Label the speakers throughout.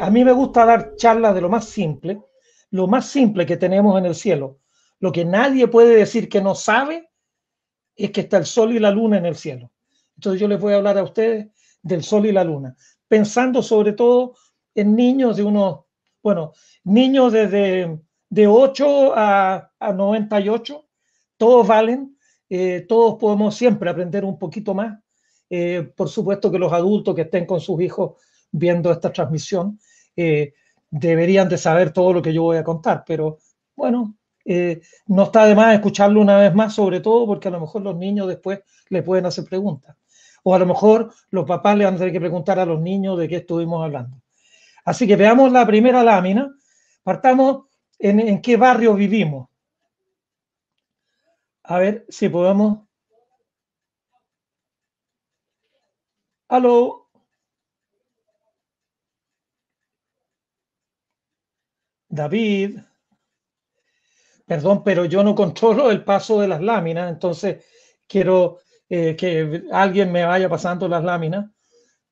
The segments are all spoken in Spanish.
Speaker 1: a mí me gusta dar charlas de lo más simple, lo más simple que tenemos en el cielo. Lo que nadie puede decir que no sabe es que está el sol y la luna en el cielo. Entonces yo les voy a hablar a ustedes del sol y la luna, pensando sobre todo en niños de unos, bueno, niños desde de 8 a, 98, todos valen, eh, todos podemos siempre aprender un poquito más. Eh, por supuesto que los adultos que estén con sus hijos viendo esta transmisión deberían de saber todo lo que yo voy a contar, pero bueno, eh, no está de más escucharlo una vez más, sobre todo porque a lo mejor los niños después le pueden hacer preguntas. O a lo mejor los papás le van a tener que preguntar a los niños de qué estuvimos hablando. Así que veamos la primera lámina. Partamos en, en qué barrio vivimos. A ver si podemos. Aló. David, perdón, pero yo no controlo el paso de las láminas, entonces quiero eh, que alguien me vaya pasando las láminas.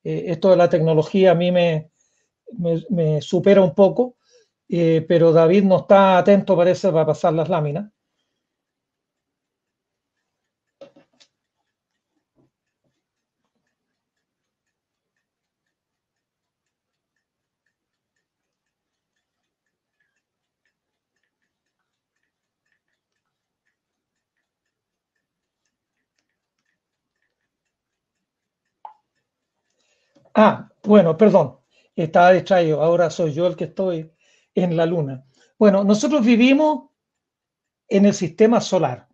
Speaker 1: Eh, esto de la tecnología a mí me, supera un poco, eh, pero David no está atento, parece, para pasar las láminas. Ah, bueno, perdón, estaba distraído, ahora soy yo el que estoy en la luna. Bueno, nosotros vivimos en el sistema solar.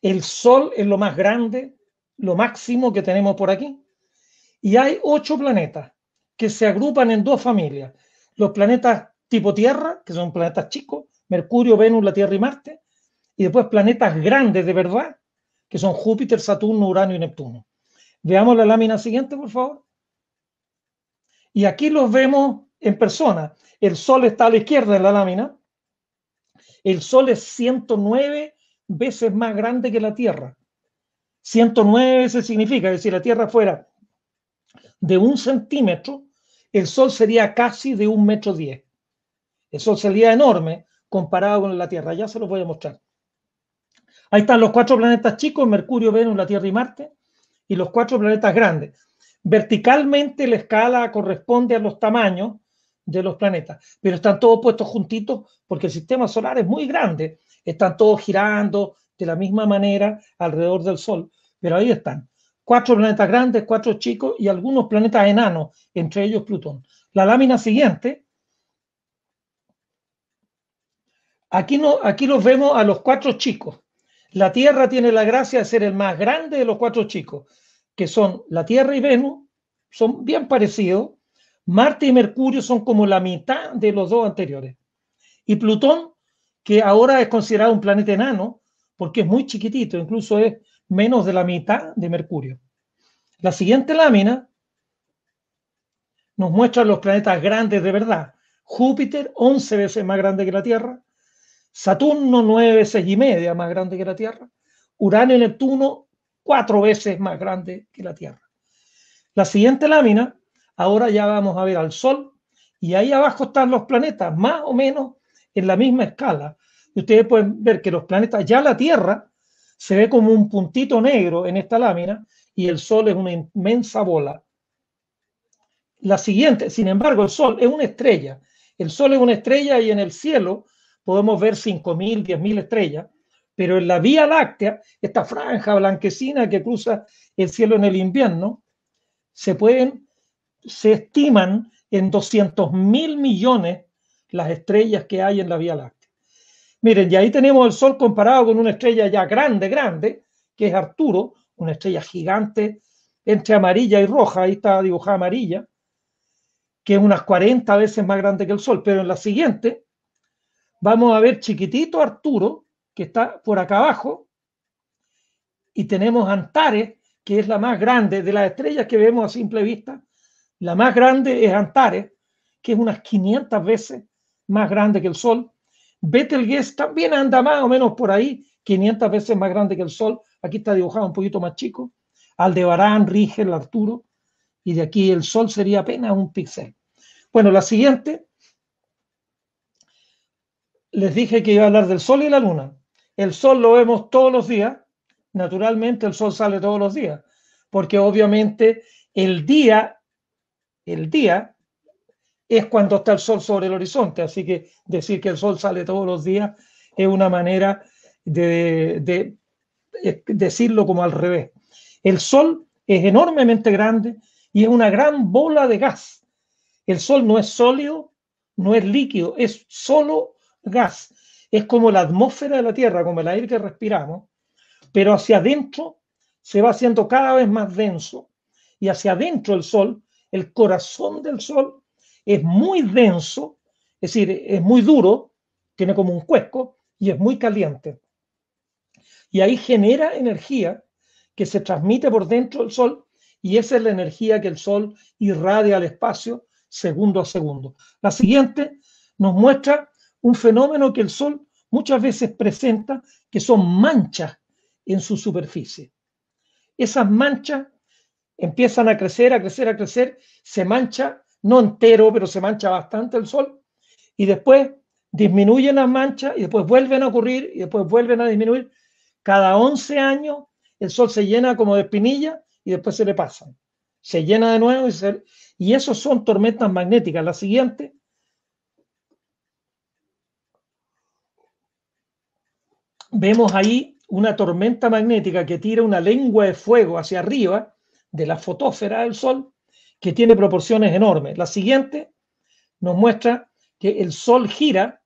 Speaker 1: El sol es lo más grande, lo máximo que tenemos por aquí. Y hay ocho planetas que se agrupan en dos familias. Los planetas tipo Tierra, que son planetas chicos, Mercurio, Venus, la Tierra y Marte. Y después planetas grandes de verdad, que son Júpiter, Saturno, Urano y Neptuno. Veamos la lámina siguiente, por favor. Y aquí los vemos en persona. El Sol está a la izquierda de la lámina. El Sol es 109 veces más grande que la Tierra. 109 veces significa que si la Tierra fuera de un centímetro, el Sol sería casi de un metro diez. El Sol sería enorme comparado con la Tierra. Ya se los voy a mostrar. Ahí están los cuatro planetas chicos, Mercurio, Venus, la Tierra y Marte, y los cuatro planetas grandes. Verticalmente la escala corresponde a los tamaños de los planetas, pero están todos puestos juntitos porque el sistema solar es muy grande, están todos girando de la misma manera alrededor del Sol, pero ahí están. Cuatro planetas grandes, cuatro chicos y algunos planetas enanos, entre ellos Plutón. La lámina siguiente, aquí, no, aquí los vemos a los cuatro chicos. La Tierra tiene la gracia de ser el más grande de los cuatro chicos que son la Tierra y Venus, son bien parecidos. Marte y Mercurio son como la mitad de los dos anteriores. Y Plutón, que ahora es considerado un planeta enano, porque es muy chiquitito, incluso es menos de la mitad de Mercurio. La siguiente lámina nos muestra los planetas grandes de verdad. Júpiter, 11 veces más grande que la Tierra. Saturno, 9 veces y media más grande que la Tierra. Urano y Neptuno, cuatro veces más grande que la Tierra. La siguiente lámina, ahora ya vamos a ver al Sol y ahí abajo están los planetas, más o menos en la misma escala. Y ustedes pueden ver que los planetas, ya la Tierra se ve como un puntito negro en esta lámina y el Sol es una inmensa bola. La siguiente, sin embargo, el Sol es una estrella. El Sol es una estrella y en el cielo podemos ver 5.000, 10.000 estrellas pero en la Vía Láctea, esta franja blanquecina que cruza el cielo en el invierno, se pueden, se estiman en 200 mil millones las estrellas que hay en la Vía Láctea. Miren, y ahí tenemos el Sol comparado con una estrella ya grande, grande, que es Arturo, una estrella gigante entre amarilla y roja, ahí está dibujada amarilla, que es unas 40 veces más grande que el Sol, pero en la siguiente vamos a ver chiquitito Arturo, que está por acá abajo, y tenemos Antares, que es la más grande de las estrellas que vemos a simple vista. La más grande es Antares, que es unas 500 veces más grande que el Sol. Betelgeuse también anda más o menos por ahí, 500 veces más grande que el Sol. Aquí está dibujado un poquito más chico. Aldebarán, Rigel, Arturo. Y de aquí el Sol sería apenas un píxel. Bueno, la siguiente. Les dije que iba a hablar del Sol y la Luna. El sol lo vemos todos los días, naturalmente el sol sale todos los días, porque obviamente el día, el día es cuando está el sol sobre el horizonte, así que decir que el sol sale todos los días es una manera de, decirlo como al revés. El sol es enormemente grande y es una gran bola de gas. El sol no es sólido, no es líquido, es solo gas es como la atmósfera de la Tierra, como el aire que respiramos, pero hacia adentro se va haciendo cada vez más denso y hacia adentro el Sol, el corazón del Sol es muy denso, es decir, es muy duro, tiene como un cuesco y es muy caliente. Y ahí genera energía que se transmite por dentro del Sol y esa es la energía que el Sol irradia al espacio segundo a segundo. La siguiente nos muestra un fenómeno que el Sol muchas veces presenta, que son manchas en su superficie. Esas manchas empiezan a crecer, a crecer, a crecer, se mancha, no entero, pero se mancha bastante el Sol, y después disminuyen las manchas y después vuelven a ocurrir y después vuelven a disminuir. Cada 11 años el Sol se llena como de espinilla y después se le pasan. Se llena de nuevo y, y eso son tormentas magnéticas. La siguiente vemos ahí una tormenta magnética que tira una lengua de fuego hacia arriba de la fotósfera del Sol, que tiene proporciones enormes. La siguiente nos muestra que el Sol gira,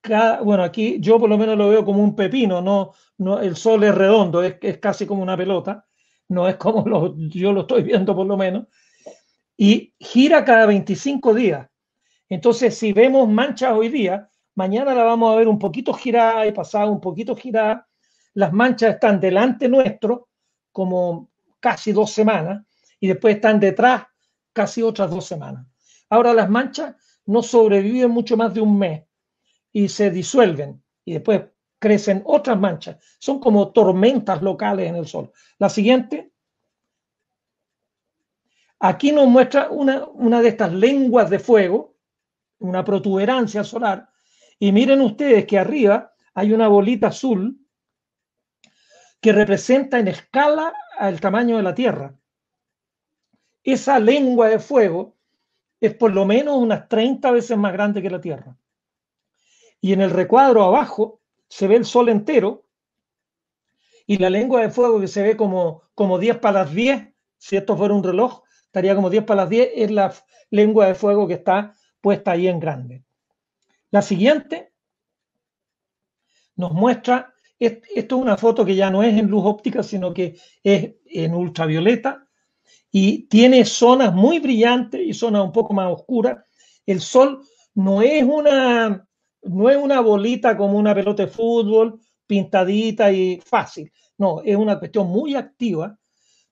Speaker 1: cada, bueno, aquí yo por lo menos lo veo como un pepino, no, no el Sol es redondo, es, es casi como una pelota, no es como lo, yo lo estoy viendo por lo menos, y gira cada 25 días. Entonces, si vemos manchas hoy día, Mañana la vamos a ver un poquito girada y pasada un poquito girada. Las manchas están delante nuestro, como casi dos semanas, y después están detrás casi otras dos semanas. Ahora las manchas no sobreviven mucho más de un mes y se disuelven y después crecen otras manchas. Son como tormentas locales en el sol. La siguiente. Aquí nos muestra una, una de estas lenguas de fuego, una protuberancia solar y miren ustedes que arriba hay una bolita azul que representa en escala al tamaño de la Tierra. Esa lengua de fuego es por lo menos unas 30 veces más grande que la Tierra. Y en el recuadro abajo se ve el Sol entero y la lengua de fuego que se ve como, como 10 para las 10, si esto fuera un reloj, estaría como 10 para las 10, es la lengua de fuego que está puesta ahí en grande. La siguiente nos muestra, esto es una foto que ya no es en luz óptica, sino que es en ultravioleta y tiene zonas muy brillantes y zonas un poco más oscuras. El sol no es una, no es una bolita como una pelota de fútbol pintadita y fácil. No, es una cuestión muy activa,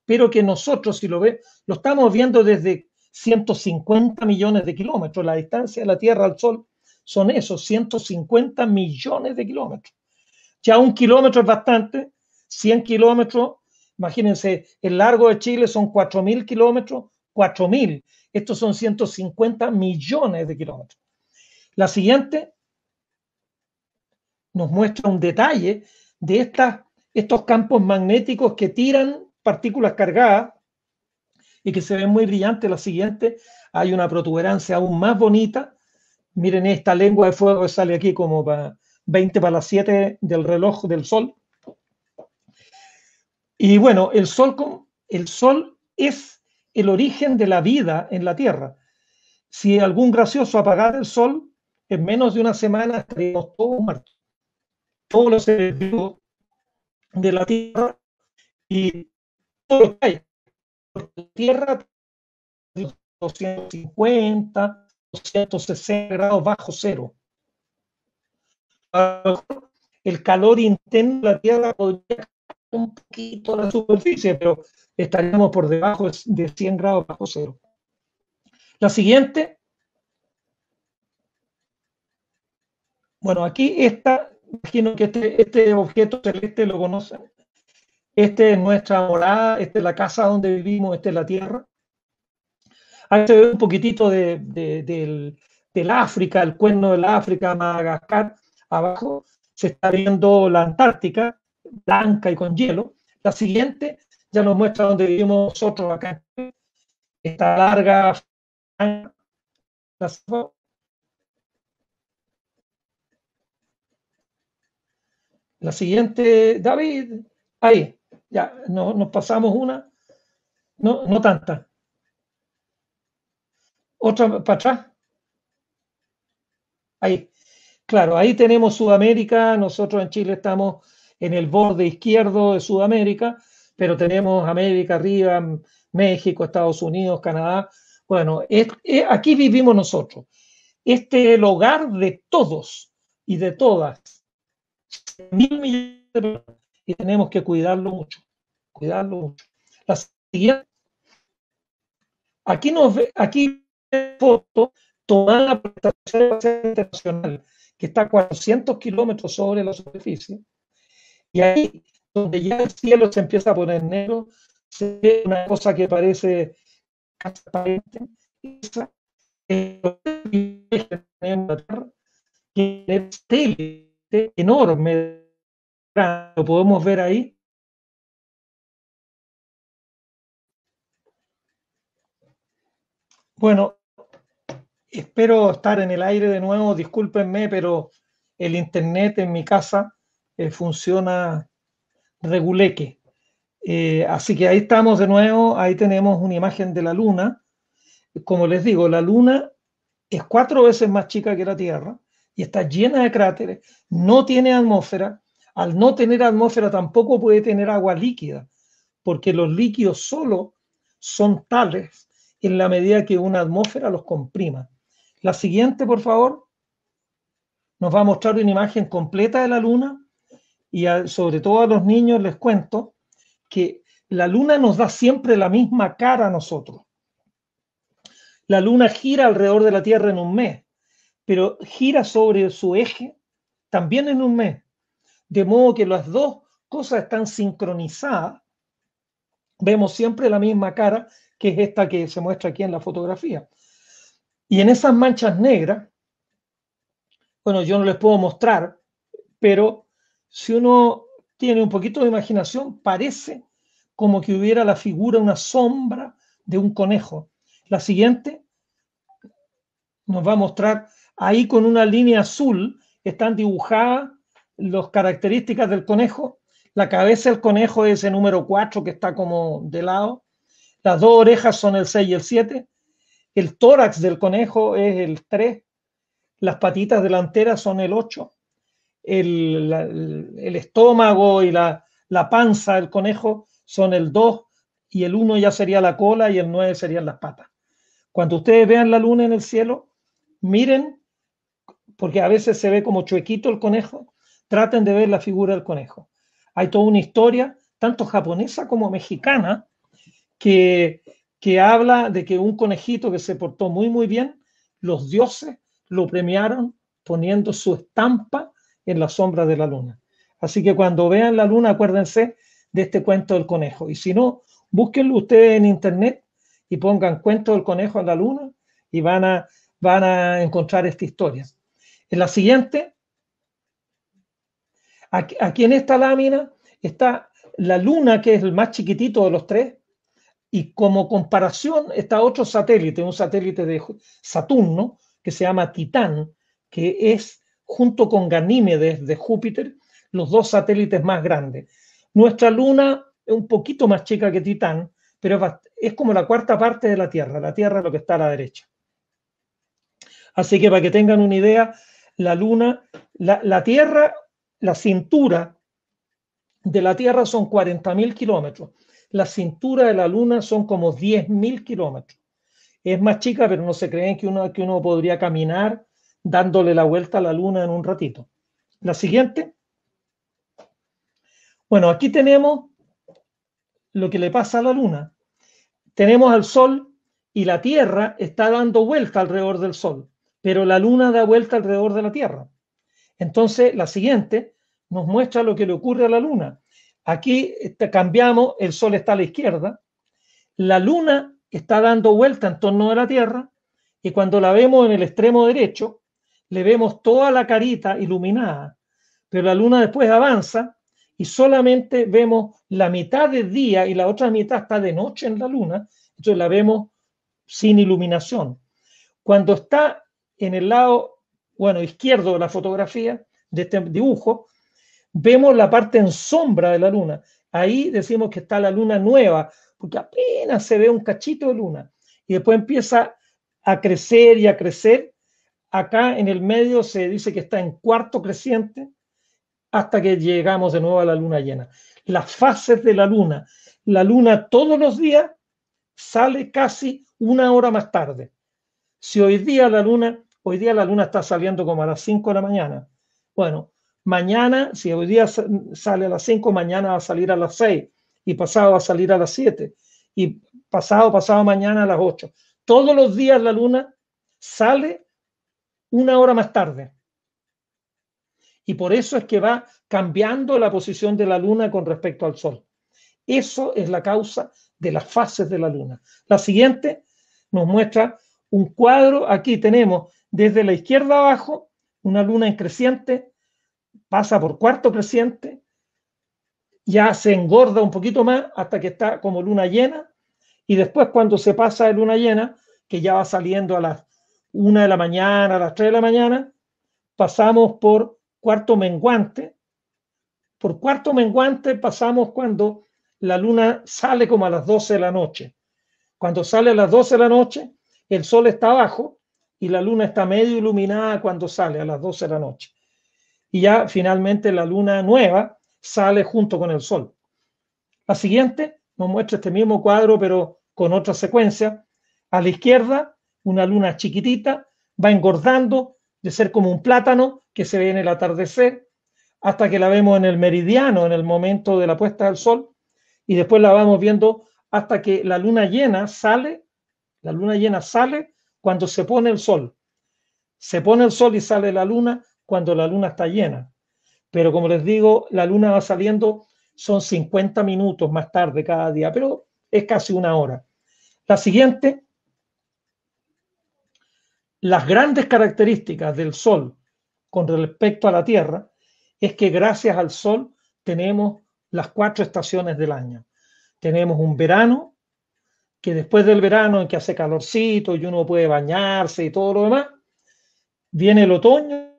Speaker 1: pero que nosotros, si lo ve, lo estamos viendo desde 150 millones de kilómetros, la distancia de la Tierra al Sol son esos 150 millones de kilómetros. Ya un kilómetro es bastante, 100 kilómetros, imagínense, el largo de Chile son 4.000 kilómetros, 4.000, estos son 150 millones de kilómetros. La siguiente nos muestra un detalle de estos campos magnéticos que tiran partículas cargadas y que se ven muy brillantes. La siguiente, hay una protuberancia aún más bonita miren esta lengua de fuego que sale aquí como para 20 para las 7 del reloj del sol. Y bueno, el sol, el sol es el origen de la vida en la Tierra. Si algún gracioso apagara el sol, en menos de una semana estaríamos todos muertos. Todos los seres vivos de la Tierra y todo lo que hay. La Tierra 250, 160 grados bajo cero. el calor interno de la Tierra podría un poquito la superficie, pero estaríamos por debajo de 100 grados bajo cero. La siguiente. Bueno, aquí está, imagino que este, este, objeto celeste lo conocen. Este es nuestra morada, esta es la casa donde vivimos, esta es la Tierra. Ahí se ve un poquitito del, África, el cuerno del África, Madagascar, abajo se está viendo la Antártica, blanca y con hielo. La siguiente ya nos muestra donde vivimos nosotros acá. Esta larga la siguiente, David, ahí, ya, nos pasamos una, no, no tanta. Otra para atrás. Ahí. Claro, ahí tenemos Sudamérica. Nosotros en Chile estamos en el borde izquierdo de Sudamérica, pero tenemos América arriba, México, Estados Unidos, Canadá. Bueno, aquí vivimos nosotros. Este es el hogar de todos y de todas. Y tenemos que cuidarlo mucho. Cuidarlo mucho. La siguiente. Aquí, nos, aquí foto tomada la prestación internacional, que está a 400 kilómetros sobre la superficie, y ahí, donde ya el cielo se empieza a poner negro, se ve una cosa que parece transparente, esa es que es enorme, lo podemos ver ahí, Bueno, espero estar en el aire de nuevo, discúlpenme, pero el internet en mi casa eh, funciona reguleque. Eh, así que ahí estamos de nuevo, ahí tenemos una imagen de la luna. Como les digo, la luna es cuatro veces más chica que la Tierra y está llena de cráteres, no tiene atmósfera. Al no tener atmósfera tampoco puede tener agua líquida, porque los líquidos solo son tales en la medida que una atmósfera los comprima. La siguiente, por favor, nos va a mostrar una imagen completa de la luna y sobre todo a los niños les cuento que la luna nos da siempre la misma cara a nosotros. La luna gira alrededor de la Tierra en un mes, pero gira sobre su eje también en un mes. De modo que las dos cosas están sincronizadas. Vemos siempre la misma cara que es esta que se muestra aquí en la fotografía. Y en esas manchas negras, bueno, yo no les puedo mostrar, pero si uno tiene un poquito de imaginación, parece como que hubiera la figura, una sombra de un conejo. La siguiente nos va a mostrar ahí con una línea azul, están dibujadas las características del conejo. La cabeza del conejo es ese número 4 que está como de lado. Las dos orejas son el 6 y el 7. El tórax del conejo es el 3. Las patitas delanteras son el 8. El, el estómago y la, la panza del conejo son el 2 y el 1 ya sería la cola y el 9 serían las patas. Cuando ustedes vean la luna en el cielo, miren, porque a veces se ve como chuequito el conejo, traten de ver la figura del conejo. Hay toda una historia, tanto japonesa como mexicana, que, habla de que un conejito que se portó muy, muy bien, los dioses lo premiaron poniendo su estampa en la sombra de la luna. Así que cuando vean la luna, acuérdense de este cuento del conejo. Y si no, búsquenlo ustedes en internet y pongan cuento del conejo a la luna y van a, van a encontrar esta historia. En la siguiente, aquí en esta lámina está la luna, que es el más chiquitito de los tres, y como comparación está otro satélite, un satélite de Saturno, que se llama Titán, que es, junto con Ganímedes de Júpiter, los dos satélites más grandes. Nuestra Luna es un poquito más chica que Titán, pero es como la cuarta parte de la Tierra. La Tierra lo que está a la derecha. Así que para que tengan una idea, la Luna, la, Tierra, la cintura de la Tierra son 40.000 kilómetros la cintura de la Luna son como 10.000 kilómetros. Es más chica, pero no se creen que uno, que uno podría caminar dándole la vuelta a la Luna en un ratito. La siguiente. Bueno, aquí tenemos lo que le pasa a la Luna. Tenemos al Sol y la Tierra está dando vuelta alrededor del Sol, pero la Luna da vuelta alrededor de la Tierra. Entonces, la siguiente nos muestra lo que le ocurre a la Luna. Aquí este, cambiamos, el Sol está a la izquierda, la Luna está dando vuelta en torno de la Tierra y cuando la vemos en el extremo derecho, le vemos toda la carita iluminada, pero la Luna después avanza y solamente vemos la mitad del día y la otra mitad está de noche en la Luna, entonces la vemos sin iluminación. Cuando está en el lado, bueno, izquierdo de la fotografía, de este dibujo, vemos la parte en sombra de la luna. Ahí decimos que está la luna nueva, porque apenas se ve un cachito de luna. Y después empieza a crecer y a crecer. Acá en el medio se dice que está en cuarto creciente hasta que llegamos de nuevo a la luna llena. Las fases de la luna. La luna todos los días sale casi una hora más tarde. Si hoy día la luna, hoy día la luna está saliendo como a las 5 de la mañana. Bueno, mañana, si hoy día sale a las 5, mañana va a salir a las 6 y pasado va a salir a las 7 y pasado, pasado mañana a las 8. Todos los días la luna sale una hora más tarde. Y por eso es que va cambiando la posición de la luna con respecto al sol. Eso es la causa de las fases de la luna. La siguiente nos muestra un cuadro. Aquí tenemos desde la izquierda abajo una luna en creciente, pasa por cuarto creciente, ya se engorda un poquito más hasta que está como luna llena, y después cuando se pasa de luna llena, que ya va saliendo a las 1 de la mañana, a las 3 de la mañana, pasamos por cuarto menguante. Por cuarto menguante pasamos cuando la luna sale como a las 12 de la noche. Cuando sale a las 12 de la noche, el sol está abajo y la luna está medio iluminada cuando sale a las 12 de la noche y ya finalmente la luna nueva sale junto con el sol. La siguiente nos muestra este mismo cuadro, pero con otra secuencia. A la izquierda, una luna chiquitita, va engordando de ser como un plátano que se ve en el atardecer, hasta que la vemos en el meridiano, en el momento de la puesta del sol, y después la vamos viendo hasta que la luna llena sale, la luna llena sale cuando se pone el sol. Se pone el sol y sale la luna cuando la luna está llena. Pero como les digo, la luna va saliendo, son 50 minutos más tarde cada día, pero es casi una hora. La siguiente, las grandes características del Sol con respecto a la Tierra es que gracias al Sol tenemos las cuatro estaciones del año. Tenemos un verano, que después del verano en que hace calorcito y uno puede bañarse y todo lo demás, viene el otoño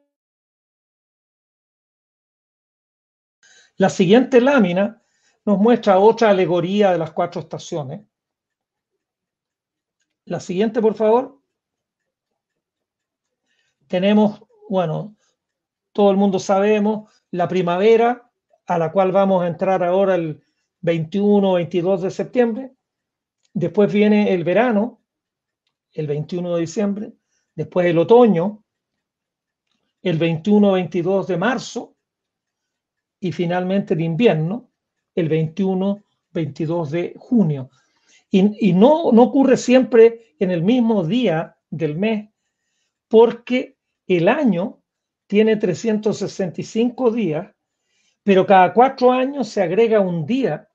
Speaker 1: La siguiente lámina nos muestra otra alegoría de las cuatro estaciones. La siguiente, por favor. Tenemos, bueno, todo el mundo sabemos, la primavera, a la cual vamos a entrar ahora el 21 22 de septiembre. Después viene el verano, el 21 de diciembre. Después el otoño, el 21 22 de marzo y finalmente el invierno, el 21-22 de junio. Y, no, no ocurre siempre en el mismo día del mes, porque el año tiene 365 días, pero cada cuatro años se agrega un día.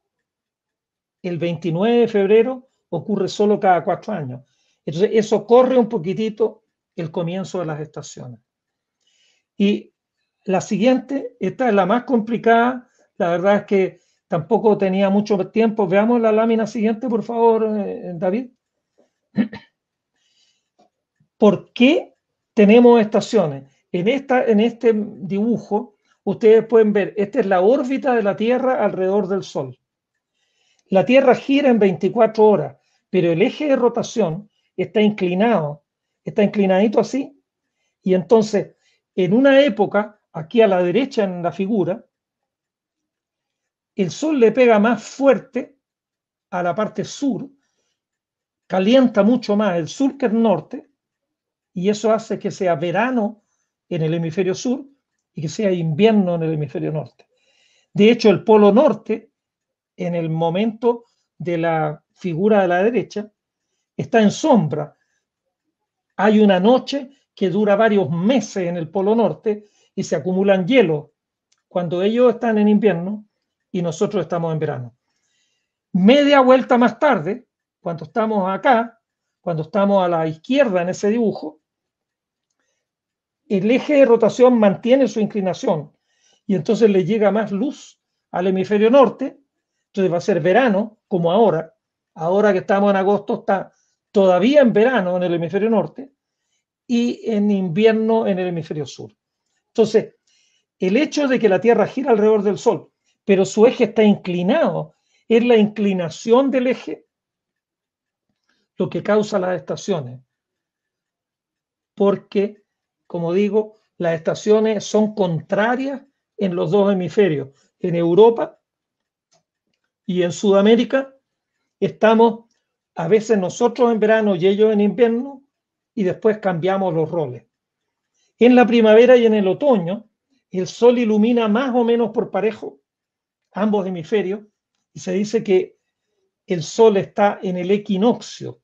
Speaker 1: El 29 de febrero ocurre solo cada cuatro años. Entonces, eso corre un poquitito el comienzo de las estaciones. Y la siguiente, esta es la más complicada, la verdad es que tampoco tenía mucho tiempo. Veamos la lámina siguiente, por favor, eh, eh, David. ¿Por qué tenemos estaciones? En, esta, en este dibujo, ustedes pueden ver, esta es la órbita de la Tierra alrededor del Sol. La Tierra gira en 24 horas, pero el eje de rotación está inclinado, está inclinadito así. Y entonces, en una época, aquí a la derecha en la figura, el sol le pega más fuerte a la parte sur, calienta mucho más el sur que el norte, y eso hace que sea verano en el hemisferio sur y que sea invierno en el hemisferio norte. De hecho, el polo norte, en el momento de la figura de la derecha, está en sombra. Hay una noche que dura varios meses en el polo norte y se acumulan hielo cuando ellos están en invierno y nosotros estamos en verano. Media vuelta más tarde, cuando estamos acá, cuando estamos a la izquierda en ese dibujo, el eje de rotación mantiene su inclinación y entonces le llega más luz al hemisferio norte, entonces va a ser verano, como ahora, ahora que estamos en agosto está todavía en verano en el hemisferio norte y en invierno en el hemisferio sur. Entonces, el hecho de que la Tierra gira alrededor del Sol, pero su eje está inclinado, es la inclinación del eje lo que causa las estaciones. Porque, como digo, las estaciones son contrarias en los dos hemisferios. En Europa y en Sudamérica estamos a veces nosotros en verano y ellos en invierno y después cambiamos los roles. En la primavera y en el otoño, el sol ilumina más o menos por parejo ambos hemisferios y se dice que el sol está en el equinoccio,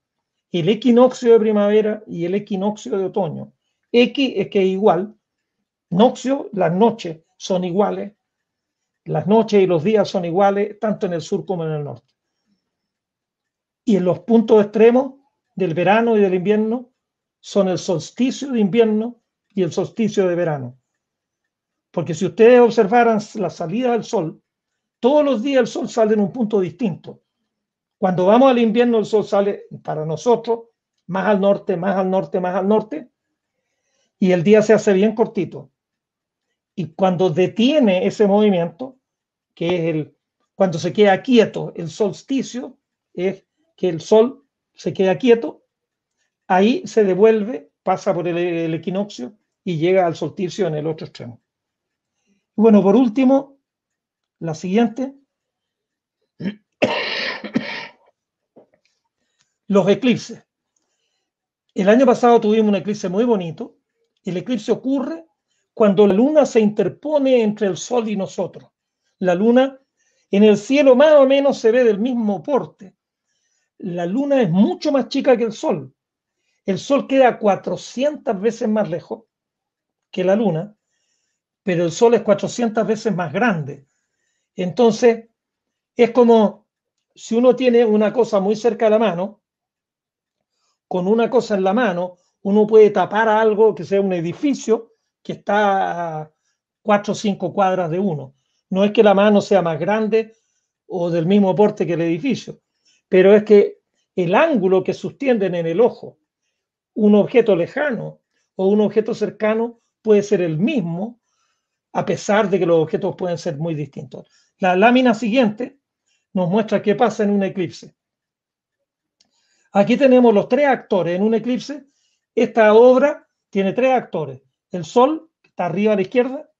Speaker 1: el equinoccio de primavera y el equinoccio de otoño. X es que es igual, noxio, las noches son iguales, las noches y los días son iguales tanto en el sur como en el norte. Y en los puntos extremos del verano y del invierno son el solsticio de invierno el solsticio de verano. Porque si ustedes observaran la salida del sol, todos los días el sol sale en un punto distinto. Cuando vamos al invierno, el sol sale para nosotros más al norte, más al norte, más al norte, y el día se hace bien cortito. Y cuando detiene ese movimiento, que es el, cuando se queda quieto, el solsticio, es que el sol se queda quieto, ahí se devuelve, pasa por el equinoccio y llega al solsticio en el otro extremo. Bueno, por último, la siguiente. Los eclipses. El año pasado tuvimos un eclipse muy bonito. El eclipse ocurre cuando la luna se interpone entre el sol y nosotros. La luna en el cielo más o menos se ve del mismo porte. La luna es mucho más chica que el sol. El sol queda 400 veces más lejos que la Luna, pero el Sol es 400 veces más grande. Entonces, es como si uno tiene una cosa muy cerca de la mano, con una cosa en la mano, uno puede tapar algo que sea un edificio que está a 4 o 5 cuadras de uno. No es que la mano sea más grande o del mismo porte que el edificio, pero es que el ángulo que sostienen en el ojo un objeto lejano o un objeto cercano puede ser el mismo, a pesar de que los objetos pueden ser muy distintos. La lámina siguiente nos muestra qué pasa en un eclipse. Aquí tenemos los tres actores en un eclipse. Esta obra tiene tres actores. El Sol, que está arriba a la izquierda,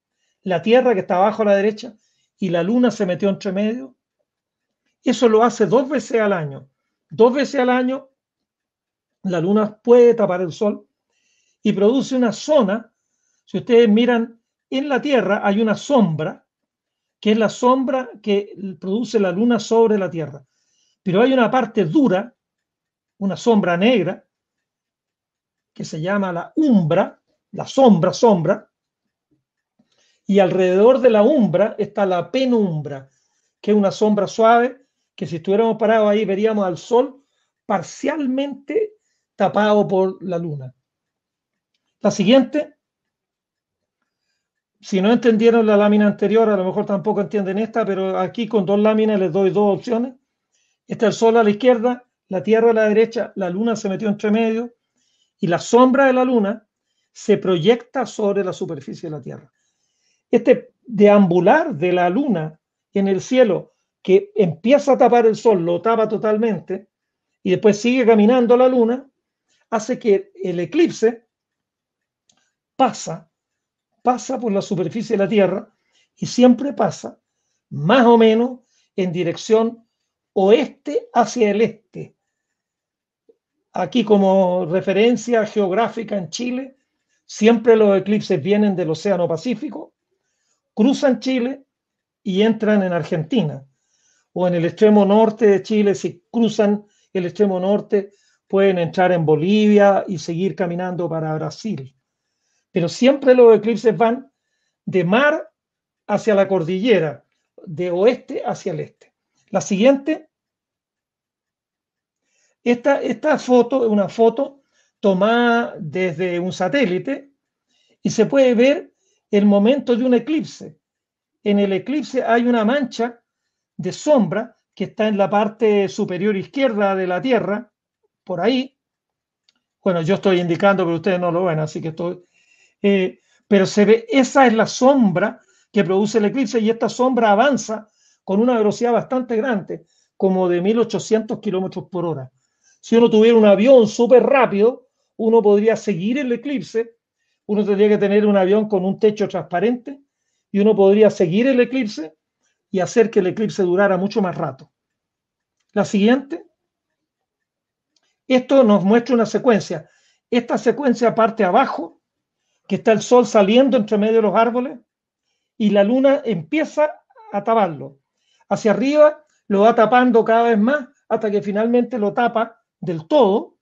Speaker 1: la Tierra, que está abajo a la derecha, y la Luna se metió entre medio. Eso lo hace dos veces al año. Dos veces al año la Luna puede tapar el Sol y produce una zona si ustedes miran en la Tierra, hay una sombra, que es la sombra que produce la Luna sobre la Tierra. Pero hay una parte dura, una sombra negra, que se llama la umbra, la sombra, sombra, y alrededor de la umbra está la penumbra, que es una sombra suave, que si estuviéramos parados ahí veríamos al sol parcialmente tapado por la luna. La siguiente si no entendieron la lámina anterior, a lo mejor tampoco entienden esta, pero aquí con dos láminas les doy dos opciones. Está el sol a la izquierda, la tierra a la derecha, la luna se metió entre medio y la sombra de la luna se proyecta sobre la superficie de la tierra. Este deambular de la luna en el cielo que empieza a tapar el sol, lo tapa totalmente y después sigue caminando la luna, hace que el eclipse pasa pasa por la superficie de la Tierra y siempre pasa más o menos en dirección oeste hacia el este. Aquí como referencia geográfica en Chile, siempre los eclipses vienen del Océano Pacífico, cruzan Chile y entran en Argentina. O en el extremo norte de Chile, si cruzan el extremo norte, pueden entrar en Bolivia y seguir caminando para Brasil pero siempre los eclipses van de mar hacia la cordillera, de oeste hacia el este. La siguiente, esta, esta foto es una foto tomada desde un satélite y se puede ver el momento de un eclipse. En el eclipse hay una mancha de sombra que está en la parte superior izquierda de la Tierra, por ahí. Bueno, yo estoy indicando, pero ustedes no lo ven, así que estoy, eh, pero se ve, esa es la sombra que produce el eclipse y esta sombra avanza con una velocidad bastante grande, como de 1800 kilómetros por hora. Si uno tuviera un avión súper rápido, uno podría seguir el eclipse, uno tendría que tener un avión con un techo transparente y uno podría seguir el eclipse y hacer que el eclipse durara mucho más rato. La siguiente. Esto nos muestra una secuencia. Esta secuencia parte abajo que está el sol saliendo entre medio de los árboles y la luna empieza a taparlo. Hacia arriba lo va tapando cada vez más hasta que finalmente lo tapa del todo.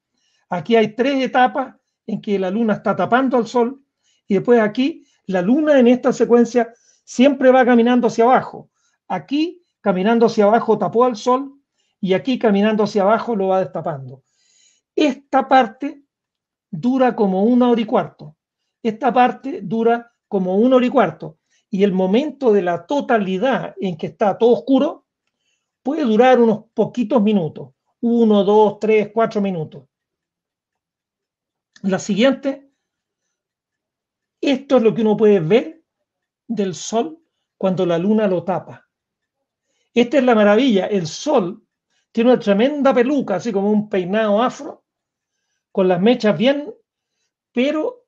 Speaker 1: Aquí hay tres etapas en que la luna está tapando al sol y después aquí la luna en esta secuencia siempre va caminando hacia abajo. Aquí caminando hacia abajo tapó al sol y aquí caminando hacia abajo lo va destapando. Esta parte dura como una hora y cuarto. Esta parte dura como un hora y cuarto y el momento de la totalidad en que está todo oscuro puede durar unos poquitos minutos, uno, dos, tres, cuatro minutos. La siguiente, esto es lo que uno puede ver del sol cuando la luna lo tapa. Esta es la maravilla, el sol tiene una tremenda peluca, así como un peinado afro, con las mechas bien, pero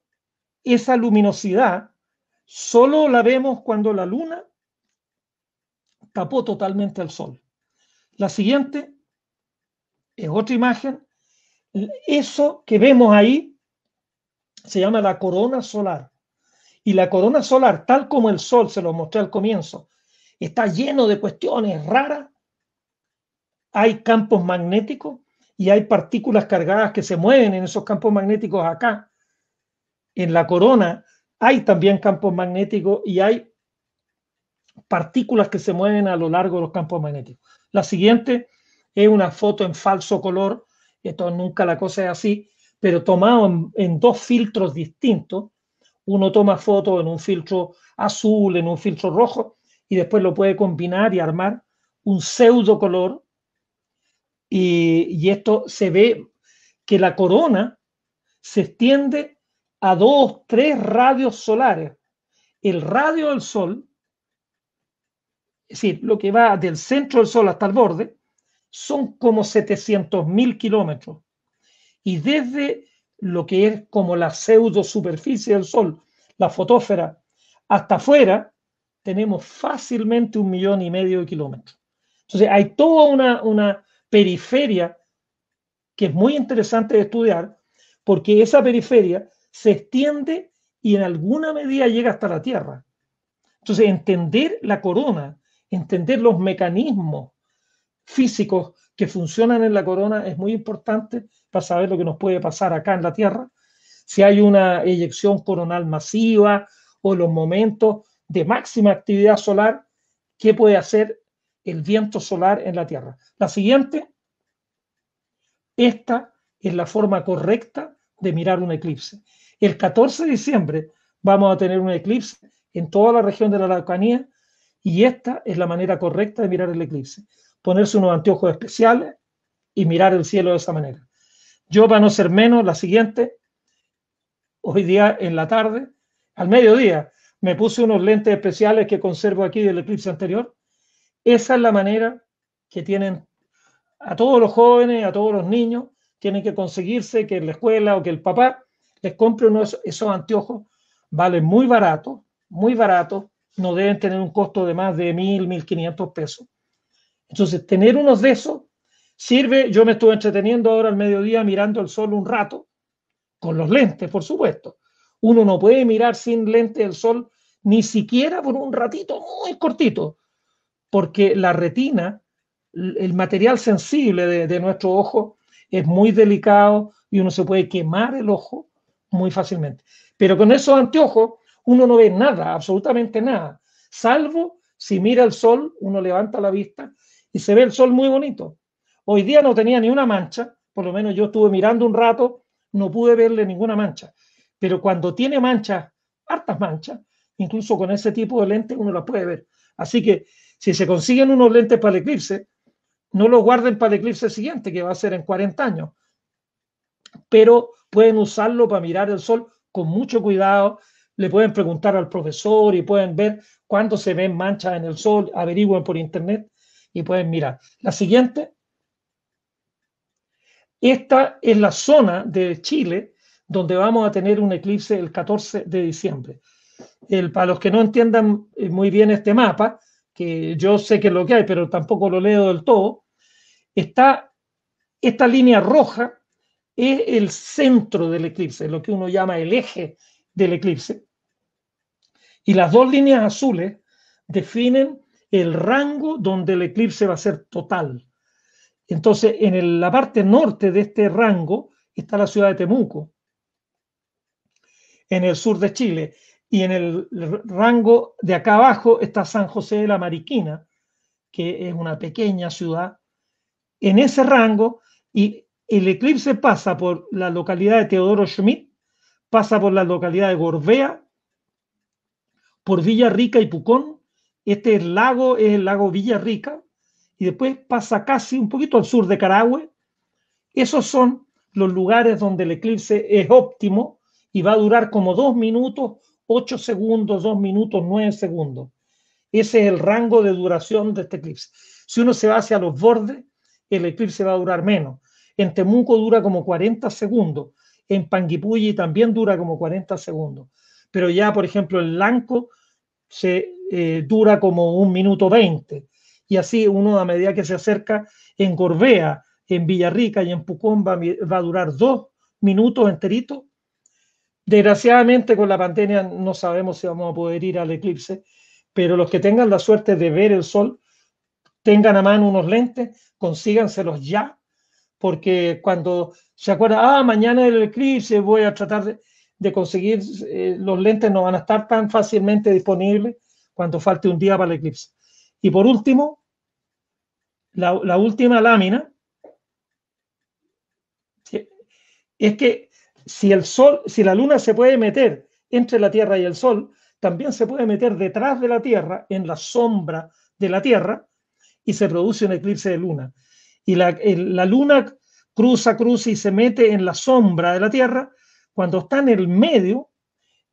Speaker 1: esa luminosidad solo la vemos cuando la luna tapó totalmente al sol. La siguiente es otra imagen. Eso que vemos ahí se llama la corona solar. Y la corona solar, tal como el sol, se lo mostré al comienzo, está lleno de cuestiones raras. Hay campos magnéticos y hay partículas cargadas que se mueven en esos campos magnéticos acá en la corona hay también campos magnéticos y hay partículas que se mueven a lo largo de los campos magnéticos. La siguiente es una foto en falso color, esto nunca la cosa es así, pero tomado en, dos filtros distintos. Uno toma foto en un filtro azul, en un filtro rojo, y después lo puede combinar y armar un pseudo color. Y, y esto se ve que la corona se extiende a dos, tres radios solares. El radio del Sol, es decir, lo que va del centro del Sol hasta el borde, son como 700.000 kilómetros. Y desde lo que es como la pseudo superficie del Sol, la fotósfera, hasta afuera, tenemos fácilmente un millón y medio de kilómetros. Entonces, hay toda una, una periferia que es muy interesante de estudiar, porque esa periferia se extiende y en alguna medida llega hasta la tierra. Entonces, entender la corona, entender los mecanismos físicos que funcionan en la corona es muy importante para saber lo que nos puede pasar acá en la tierra. Si hay una eyección coronal masiva o los momentos de máxima actividad solar, ¿qué puede hacer el viento solar en la Tierra? La siguiente, esta es la forma correcta de mirar un eclipse. El 14 de diciembre vamos a tener un eclipse en toda la región de la Araucanía y esta es la manera correcta de mirar el eclipse. Ponerse unos anteojos especiales y mirar el cielo de esa manera. Yo, para no ser menos, la siguiente, hoy día en la tarde, al mediodía, me puse unos lentes especiales que conservo aquí del eclipse anterior. Esa es la manera que tienen a todos los jóvenes, a todos los niños, tienen que conseguirse que en la escuela o que el papá les compre uno esos, anteojos, valen muy barato, muy barato, no deben tener un costo de más de mil, mil quinientos pesos. Entonces, tener unos de esos sirve. Yo me estuve entreteniendo ahora al mediodía mirando el sol un rato, con los lentes, por supuesto. Uno no puede mirar sin lente el sol ni siquiera por un ratito muy cortito, porque la retina, el material sensible de nuestro ojo, es muy delicado y uno se puede quemar el ojo muy fácilmente. Pero con esos anteojos uno no ve nada, absolutamente nada, salvo si mira el sol, uno levanta la vista y se ve el sol muy bonito. Hoy día no tenía ni una mancha, por lo menos yo estuve mirando un rato, no pude verle ninguna mancha. Pero cuando tiene manchas, hartas manchas, incluso con ese tipo de lentes uno las puede ver. Así que si se consiguen unos lentes para el eclipse, no los guarden para el eclipse siguiente, que va a ser en 40 años. Pero pueden usarlo para mirar el sol con mucho cuidado, le pueden preguntar al profesor y pueden ver cuándo se ven manchas en el sol, averigüen por internet y pueden mirar. La siguiente. Esta es la zona de Chile donde vamos a tener un eclipse el 14 de diciembre. El, para los que no entiendan eh, muy bien este mapa, que yo sé que es lo que hay, pero tampoco lo leo del todo, está esta línea roja es el centro del eclipse, es lo que uno llama el eje del eclipse. Y las dos líneas azules definen el rango donde el eclipse va a ser total. Entonces, en la parte norte de este rango está la ciudad de Temuco, en el sur de Chile, y en el rango de acá abajo está San José de la Mariquina, que es una pequeña ciudad. En ese rango, y el eclipse pasa por la localidad de Teodoro Schmidt, pasa por la localidad de Gorbea, por Villa Rica y Pucón. Este es lago es el lago Villa Rica y después pasa casi un poquito al sur de Carahue. Esos son los lugares donde el eclipse es óptimo y va a durar como dos minutos, ocho segundos, dos minutos, nueve segundos. Ese es el rango de duración de este eclipse. Si uno se va hacia los bordes, el eclipse va a durar menos. En Temuco dura como 40 segundos. En Panguipulli también dura como 40 segundos. Pero ya, por ejemplo, en Lanco se eh, dura como un minuto 20. Y así uno a medida que se acerca en Gorbea, en Villarrica y en Pucón va, va a durar dos minutos enteritos. Desgraciadamente con la pandemia no sabemos si vamos a poder ir al eclipse, pero los que tengan la suerte de ver el sol, tengan a mano unos lentes, consíganselos ya, porque cuando se acuerda, ah, mañana el eclipse, voy a tratar de, conseguir, eh, los lentes no van a estar tan fácilmente disponibles cuando falte un día para el eclipse. Y por último, la, la última lámina, es que si el sol, si la luna se puede meter entre la Tierra y el sol, también se puede meter detrás de la Tierra, en la sombra de la Tierra, y se produce un eclipse de luna y la, luna cruza, cruza y se mete en la sombra de la Tierra, cuando está en el medio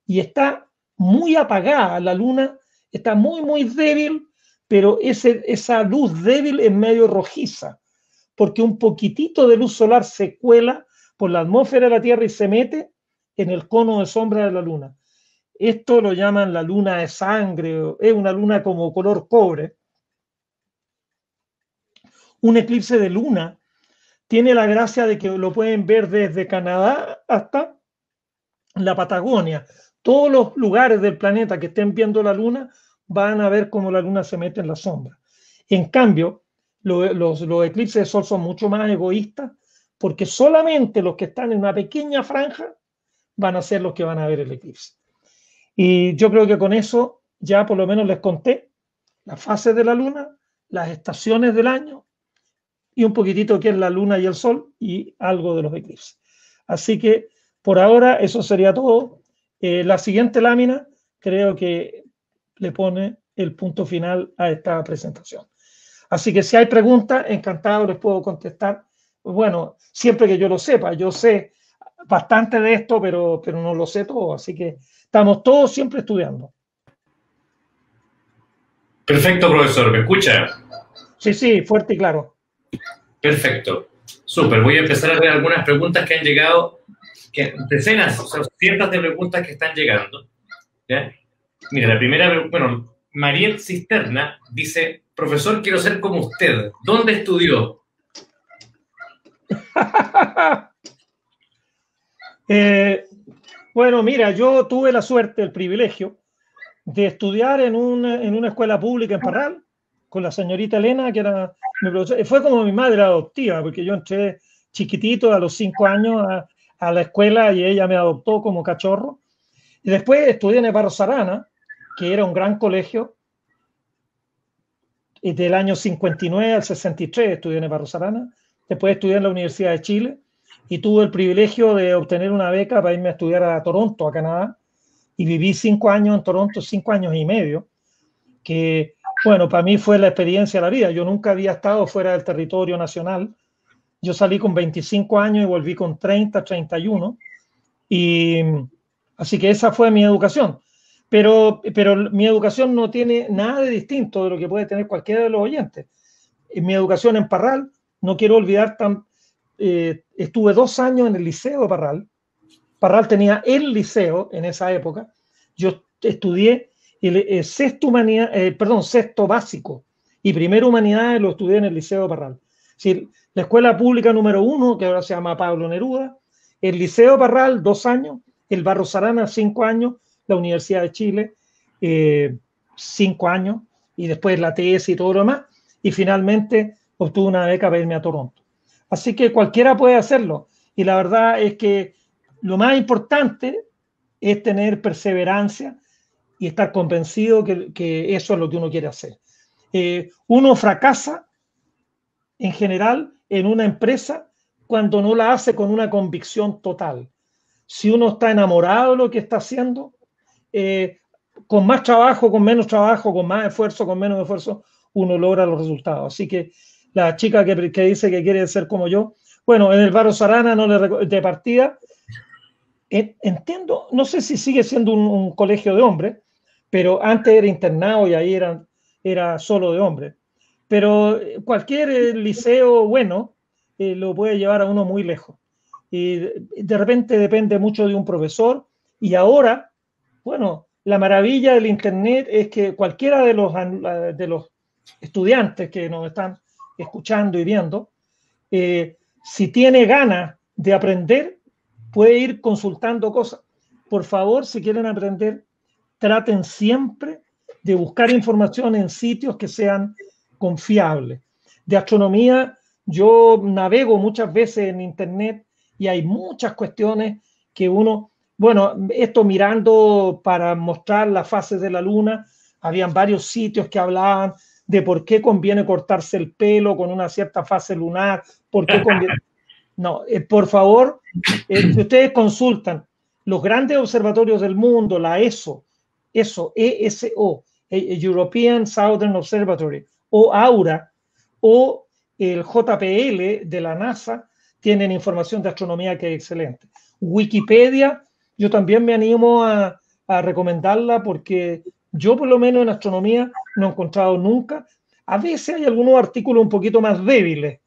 Speaker 1: y está muy apagada, la luna está muy, muy débil, pero ese, esa luz débil en medio rojiza, porque un poquitito de luz solar se cuela por la atmósfera de la Tierra y se mete en el cono de sombra de la luna. Esto lo llaman la luna de sangre, es una luna como color cobre, un eclipse de luna tiene la gracia de que lo pueden ver desde Canadá hasta la Patagonia. Todos los lugares del planeta que estén viendo la luna van a ver cómo la luna se mete en la sombra. En cambio, los, los eclipses de sol son mucho más egoístas porque solamente los que están en una pequeña franja van a ser los que van a ver el eclipse. Y yo creo que con eso ya por lo menos les conté las fases de la luna, las estaciones del año, y un poquitito que es la luna y el sol y algo de los eclipses. Así que por ahora eso sería todo. Eh, la siguiente lámina creo que le pone el punto final a esta presentación. Así que si hay preguntas, encantado les puedo contestar. Bueno, siempre que yo lo sepa, yo sé bastante de esto, pero, pero no lo sé todo, así que estamos todos siempre estudiando.
Speaker 2: Perfecto, profesor, ¿me escucha?
Speaker 1: Sí, sí, fuerte y claro.
Speaker 2: Perfecto. Súper. Voy a empezar a ver algunas preguntas que han llegado, que, decenas, o cientos de preguntas que están llegando. Mira, la primera, bueno, Mariel Cisterna dice, profesor, quiero ser como usted. ¿Dónde estudió?
Speaker 1: Eh, bueno, mira, yo tuve la suerte, el privilegio de estudiar en en una escuela pública en Parral, con la señorita Elena, que era Fue como mi madre adoptiva, porque yo entré chiquitito a los cinco años a, la escuela y ella me adoptó como cachorro. Y después estudié en Eparro Sarana, que era un gran colegio. Y del año 59 al 63 estudié en Eparro Sarana. Después estudié en la Universidad de Chile y tuve el privilegio de obtener una beca para irme a estudiar a Toronto, a Canadá. Y viví cinco años en Toronto, cinco años y medio, que bueno, para mí fue la experiencia de la vida. Yo nunca había estado fuera del territorio nacional. Yo salí con 25 años y volví con 30, 31. Y así que esa fue mi educación. Pero, pero mi educación no tiene nada de distinto de lo que puede tener cualquiera de los oyentes. mi educación en Parral, no quiero olvidar, tan, eh, estuve dos años en el liceo de Parral. Parral tenía el liceo en esa época. Yo estudié el, eh, sexto, humanidad, eh, perdón, sexto básico y primera humanidad lo estudié en el Liceo Parral. la escuela pública número uno, que ahora se llama Pablo Neruda, el Liceo Parral, dos años, el Barro Sarana, cinco años, la Universidad de Chile, eh, cinco años, y después la TS y todo lo demás, y finalmente obtuve una beca para irme a Toronto. Así que cualquiera puede hacerlo, y la verdad es que lo más importante es tener perseverancia, y estar convencido que, eso es lo que uno quiere hacer. Eh, uno fracasa en general en una empresa cuando no la hace con una convicción total. Si uno está enamorado de lo que está haciendo, eh, con más trabajo, con menos trabajo, con más esfuerzo, con menos esfuerzo, uno logra los resultados. Así que la chica que, dice que quiere ser como yo, bueno, en el baro Sarana no le de partida. entiendo, no sé si sigue siendo un colegio de hombres, pero antes era internado y ahí era, solo de hombres. Pero eh, cualquier eh, liceo bueno eh, lo puede llevar a uno muy lejos. Y de repente depende mucho de un profesor. Y ahora, bueno, la maravilla del Internet es que cualquiera de los, estudiantes que nos están escuchando y viendo, si tiene ganas de aprender, puede ir consultando cosas. Por favor, si quieren aprender traten siempre de buscar información en sitios que sean confiables. De astronomía, yo navego muchas veces en Internet y hay muchas cuestiones que uno, bueno, esto mirando para mostrar las fases de la luna, habían varios sitios que hablaban de por qué conviene cortarse el pelo con una cierta fase lunar, por qué conviene... No, eh, por favor, eh, si ustedes consultan los grandes observatorios del mundo, la ESO, ESO, ESO, e, eh, European Southern Observatory, o AURA, o el JPL de la NASA, tienen información de astronomía que es excelente. Wikipedia, yo también me animo a, recomendarla porque yo por lo menos en astronomía no he encontrado nunca. A veces hay algunos artículos un poquito más débiles,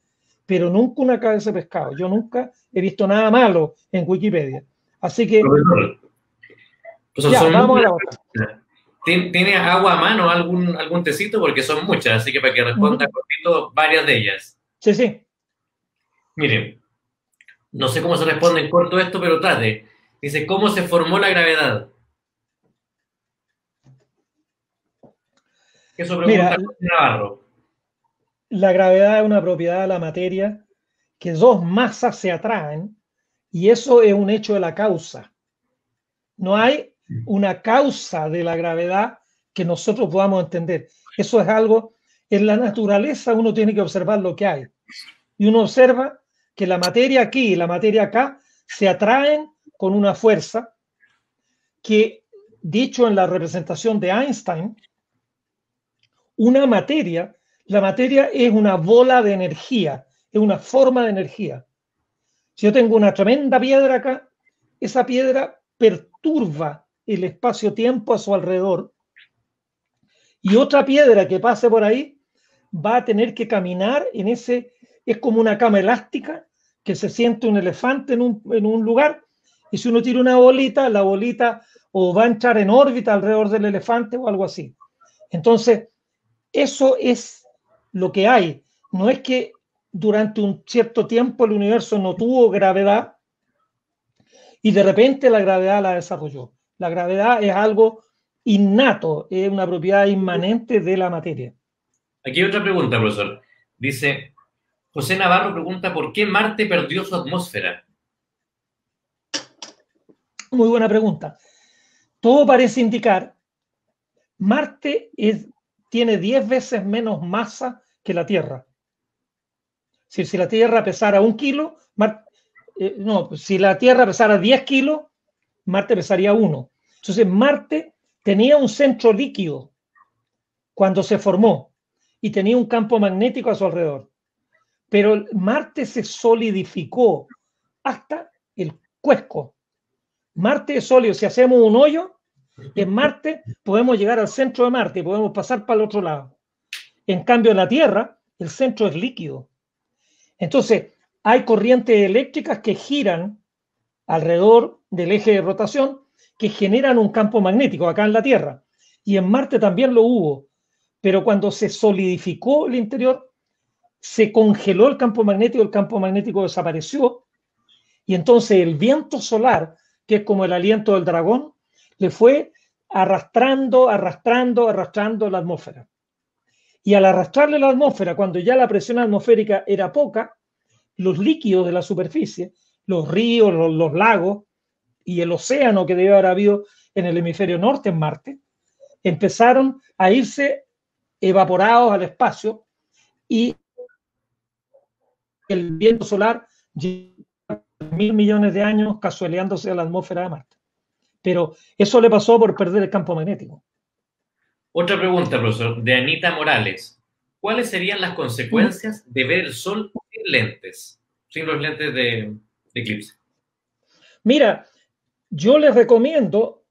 Speaker 1: pero nunca una cabeza de pescado. Yo nunca he visto nada malo en Wikipedia. Así que
Speaker 2: ¿tiene, agua a mano algún, algún tecito? Porque son muchas, así que para que responda cortito, varias de ellas. Sí, sí. Miren, no sé cómo se responde en corto esto, pero tarde Dice, ¿cómo se formó la gravedad?
Speaker 1: Eso pregunta
Speaker 2: Navarro.
Speaker 1: La gravedad es una propiedad de la materia que dos masas se atraen y eso es un hecho de la causa. No hay una causa de la gravedad que nosotros podamos entender. Eso es algo, en la naturaleza uno tiene que observar lo que hay. Y uno observa que la materia aquí y la materia acá se atraen con una fuerza que, dicho en la representación de Einstein, una materia, la materia es una bola de energía, es una forma de energía. Si yo tengo una tremenda piedra acá, esa piedra perturba el espacio-tiempo a su alrededor. Y otra piedra que pase por ahí va a tener que caminar en ese, es como una cama elástica que se siente un elefante en un, en un lugar y si uno tira una bolita, la bolita o va a entrar en órbita alrededor del elefante o algo así. Entonces, eso es lo que hay. No es que durante un cierto tiempo el universo no tuvo gravedad y de repente la gravedad la desarrolló. La gravedad es algo innato, es una propiedad inmanente de la materia.
Speaker 2: Aquí hay otra pregunta, profesor. Dice, José Navarro pregunta, ¿por qué Marte perdió su atmósfera?
Speaker 1: Muy buena pregunta. Todo parece indicar, Marte es, tiene 10 veces menos masa que la Tierra. Si, la Tierra pesara un kilo, eh, no, si la Tierra pesara 10 kilos, Marte pesaría uno. Entonces Marte tenía un centro líquido cuando se formó y tenía un campo magnético a su alrededor. Pero Marte se solidificó hasta el cuesco. Marte es sólido. Si hacemos un hoyo en Marte, podemos llegar al centro de Marte y podemos pasar para el otro lado. En cambio, en la Tierra, el centro es líquido. Entonces, hay corrientes eléctricas que giran alrededor del eje de rotación que generan un campo magnético acá en la Tierra. Y en Marte también lo hubo, pero cuando se solidificó el interior, se congeló el campo magnético, el campo magnético desapareció, y entonces el viento solar, que es como el aliento del dragón, le fue arrastrando, arrastrando, arrastrando la atmósfera. Y al arrastrarle la atmósfera, cuando ya la presión atmosférica era poca, los líquidos de la superficie, los ríos, los, los lagos, y el océano que debe haber habido en el hemisferio norte, en Marte, empezaron a irse evaporados al espacio y el viento solar lleva mil millones de años casualeándose a la atmósfera de Marte. Pero eso le pasó por perder el campo magnético.
Speaker 2: Otra pregunta, profesor, de Anita Morales. ¿Cuáles serían las consecuencias de ver el sol sin lentes, sin los lentes de, de eclipse?
Speaker 1: Mira, yo les recomiendo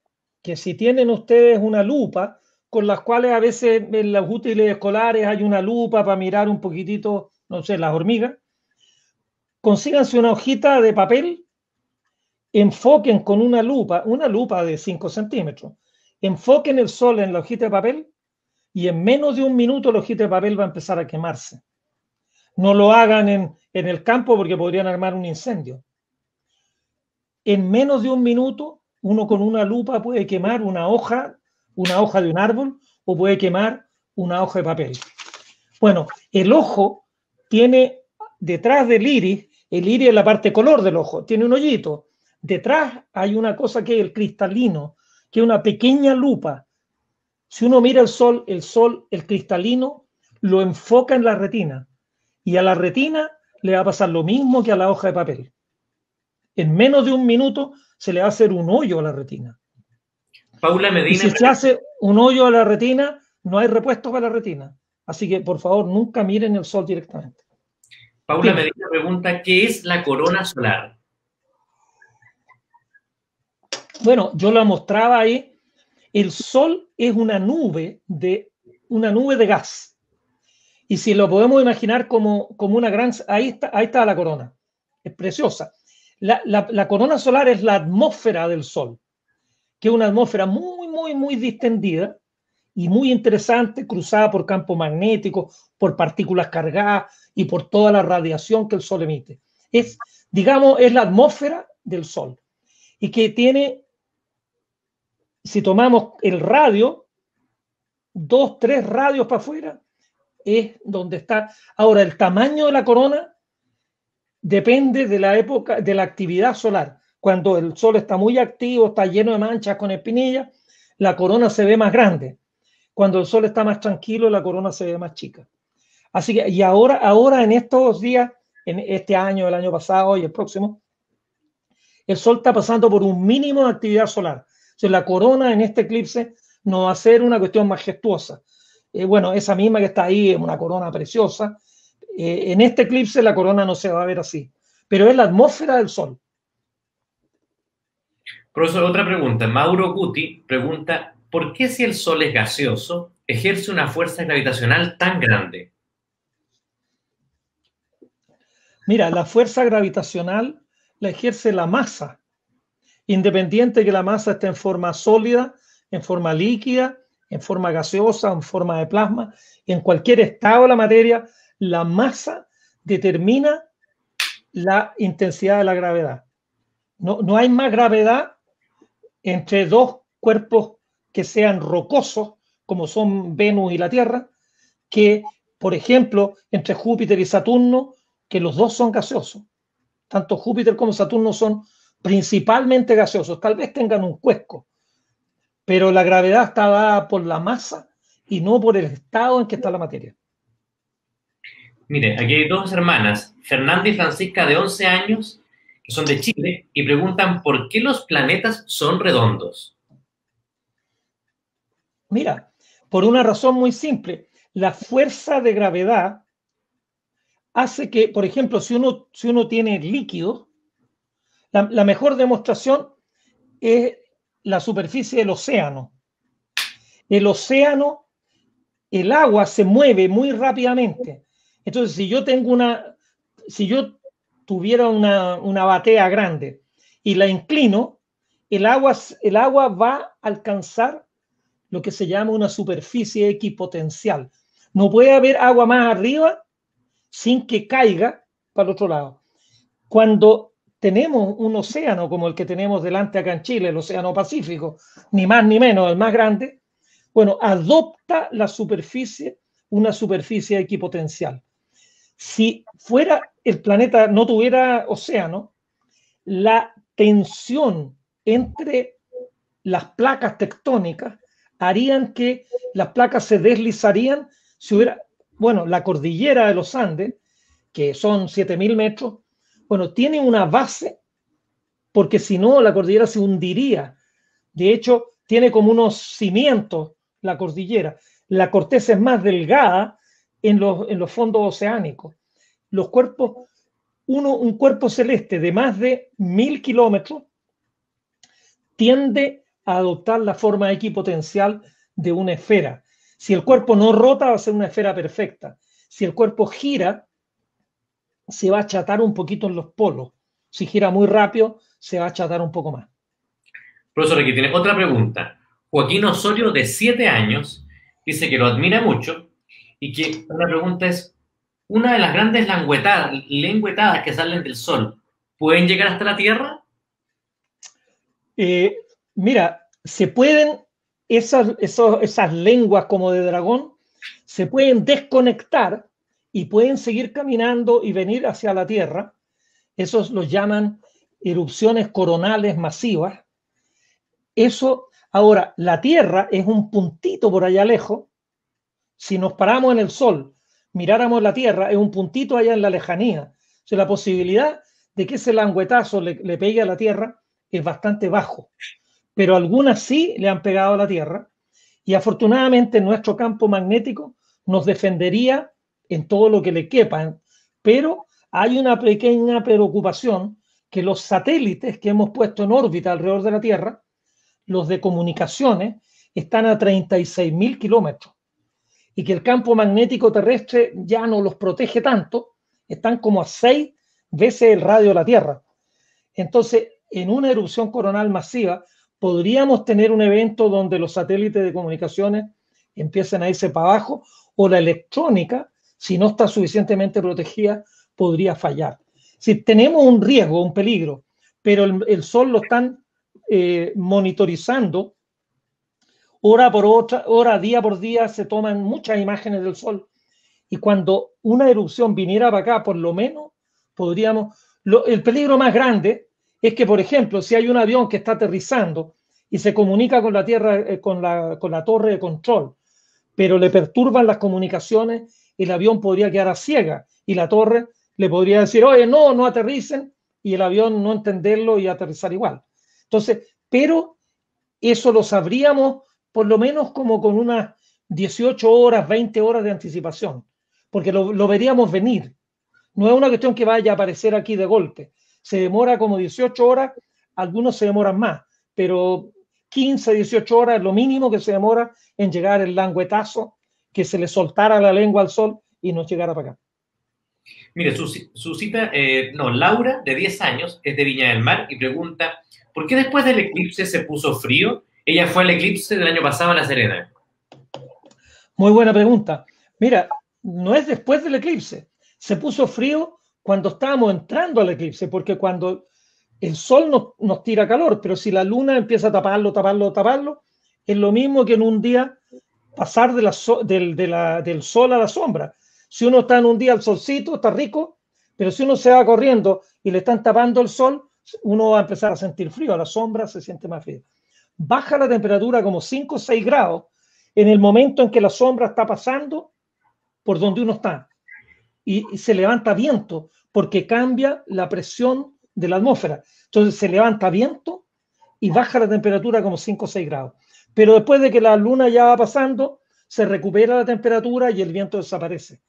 Speaker 1: que si tienen ustedes una lupa, con las cuales a veces en los útiles escolares hay una lupa para mirar un poquitito, no sé, las hormigas, consíganse una hojita de papel, enfoquen con una lupa, una lupa de 5 centímetros, enfoquen el sol en la hojita de papel y en menos de un minuto la hojita de papel va a empezar a quemarse. No lo hagan en, en el campo porque podrían armar un incendio en menos de un minuto, uno con una lupa puede quemar una hoja, una hoja de un árbol, o puede quemar una hoja de papel. Bueno, el ojo tiene detrás del iris, el iris es la parte color del ojo, tiene un hoyito. Detrás hay una cosa que es el cristalino, que es una pequeña lupa. Si uno mira el sol, el sol, el cristalino, lo enfoca en la retina. Y a la retina le va a pasar lo mismo que a la hoja de papel en menos de un minuto se le va a hacer un hoyo a la retina.
Speaker 2: Paula Medina. si se
Speaker 1: hace un hoyo a la retina, no hay repuestos para la retina. Así que, por favor, nunca miren el sol directamente.
Speaker 2: Paula Medina pregunta, ¿qué es la corona solar?
Speaker 1: Bueno, yo la mostraba ahí. El sol es una nube de, una nube de gas. Y si lo podemos imaginar como, como una gran... Ahí está, ahí está la corona. Es preciosa la, corona solar es la atmósfera del Sol, que es una atmósfera muy, muy, muy distendida y muy interesante, cruzada por campo magnético, por partículas cargadas y por toda la radiación que el Sol emite. Es, digamos, es la atmósfera del Sol y que tiene, si tomamos el radio, dos, tres radios para afuera, es donde está. Ahora, el tamaño de la corona depende de la época, de la actividad solar. Cuando el sol está muy activo, está lleno de manchas con espinillas, la corona se ve más grande. Cuando el sol está más tranquilo, la corona se ve más chica. Así que, y ahora, ahora en estos días, en este año, el año pasado y el próximo, el sol está pasando por un mínimo de actividad solar. O la corona en este eclipse no va a ser una cuestión majestuosa. Eh, bueno, esa misma que está ahí es una corona preciosa, eh, en este eclipse la corona no se va a ver así, pero es la atmósfera del Sol.
Speaker 2: Profesor, otra pregunta. Mauro Guti pregunta, ¿por qué si el Sol es gaseoso ejerce una fuerza gravitacional tan grande?
Speaker 1: Mira, la fuerza gravitacional la ejerce la masa, independiente de que la masa esté en forma sólida, en forma líquida, en forma gaseosa, en forma de plasma, en cualquier estado de la materia, la masa determina la intensidad de la gravedad. No, hay más gravedad entre dos cuerpos que sean rocosos, como son Venus y la Tierra, que, por ejemplo, entre Júpiter y Saturno, que los dos son gaseosos. Tanto Júpiter como Saturno son principalmente gaseosos. Tal vez tengan un cuesco, pero la gravedad está dada por la masa y no por el estado en que está la materia.
Speaker 2: Mire, aquí hay dos hermanas, Fernanda y Francisca, de 11 años, que son de Chile, y preguntan por qué los planetas son redondos.
Speaker 1: Mira, por una razón muy simple. La fuerza de gravedad hace que, por ejemplo, si uno, si uno tiene líquido, la mejor demostración es la superficie del océano. El océano, el agua se mueve muy rápidamente entonces, si yo tengo una, si yo tuviera una, una batea grande y la inclino, el agua, el agua va a alcanzar lo que se llama una superficie equipotencial. No puede haber agua más arriba sin que caiga para el otro lado. Cuando tenemos un océano como el que tenemos delante acá en Chile, el Océano Pacífico, ni más ni menos, el más grande, bueno, adopta la superficie, una superficie equipotencial si fuera el planeta no tuviera océano, la tensión entre las placas tectónicas harían que las placas se deslizarían si hubiera, bueno, la cordillera de los Andes, que son 7.000 metros, bueno, tiene una base, porque si no, la cordillera se hundiría. De hecho, tiene como unos cimientos la cordillera. La corteza es más delgada en los, en los fondos oceánicos. Los cuerpos, uno, un cuerpo celeste de más de mil kilómetros tiende a adoptar la forma equipotencial de una esfera. Si el cuerpo no rota, va a ser una esfera perfecta. Si el cuerpo gira, se va a achatar un poquito en los polos. Si gira muy rápido, se va a achatar un poco más.
Speaker 2: Profesor, aquí tiene otra pregunta. Joaquín Osorio, de siete años, dice que lo admira mucho, y que una pregunta es, una de las grandes lengüetadas que salen del Sol, ¿pueden llegar hasta la Tierra?
Speaker 1: Eh, mira, se pueden, esas, esas lenguas como de dragón, se pueden desconectar y pueden seguir caminando y venir hacia la Tierra. Esos los llaman erupciones coronales masivas. Eso, ahora, la Tierra es un puntito por allá lejos si nos paramos en el sol, miráramos la Tierra, es un puntito allá en la lejanía. O sea, la posibilidad de que ese languetazo le, pegue a la Tierra es bastante bajo. Pero algunas sí le han pegado a la Tierra y afortunadamente nuestro campo magnético nos defendería en todo lo que le quepa. ¿eh? Pero hay una pequeña preocupación que los satélites que hemos puesto en órbita alrededor de la Tierra, los de comunicaciones, están a 36.000 kilómetros y que el campo magnético terrestre ya no los protege tanto, están como a seis veces el radio de la Tierra. Entonces, en una erupción coronal masiva, podríamos tener un evento donde los satélites de comunicaciones empiecen a irse para abajo o la electrónica, si no está suficientemente protegida, podría fallar. Si tenemos un riesgo, un peligro, pero el, sol lo están eh, monitorizando hora por otra, hora, día por día, se toman muchas imágenes del sol. Y cuando una erupción viniera para acá, por lo menos podríamos... el peligro más grande es que, por ejemplo, si hay un avión que está aterrizando y se comunica con la Tierra, eh, con, la, con la torre de control, pero le perturban las comunicaciones, el avión podría quedar a ciega y la torre le podría decir, oye, no, no aterricen, y el avión no entenderlo y aterrizar igual. Entonces, pero eso lo sabríamos por lo menos como con unas 18 horas, 20 horas de anticipación, porque lo, veríamos venir. No es una cuestión que vaya a aparecer aquí de golpe. Se demora como 18 horas, algunos se demoran más, pero 15, 18 horas es lo mínimo que se demora en llegar el languetazo, que se le soltara la lengua al sol y no llegara para acá.
Speaker 2: Mire, su, su cita, eh, no, Laura, de 10 años, es de Viña del Mar y pregunta, ¿por qué después del eclipse se puso frío? ella fue al eclipse del año pasado en La Serena?
Speaker 1: Muy buena pregunta. Mira, no es después del eclipse. Se puso frío cuando estábamos entrando al eclipse, porque cuando el sol nos, nos tira calor, pero si la luna empieza a taparlo, taparlo, taparlo, es lo mismo que en un día pasar del, del sol a la sombra. Si uno está en un día al solcito, está rico, pero si uno se va corriendo y le están tapando el sol, uno va a empezar a sentir frío, a la sombra se siente más frío baja la temperatura como 5 o 6 grados en el momento en que la sombra está pasando por donde uno está. Y, se levanta viento porque cambia la presión de la atmósfera. Entonces se levanta viento y baja la temperatura como 5 o 6 grados. Pero después de que la luna ya va pasando, se recupera la temperatura y el viento desaparece.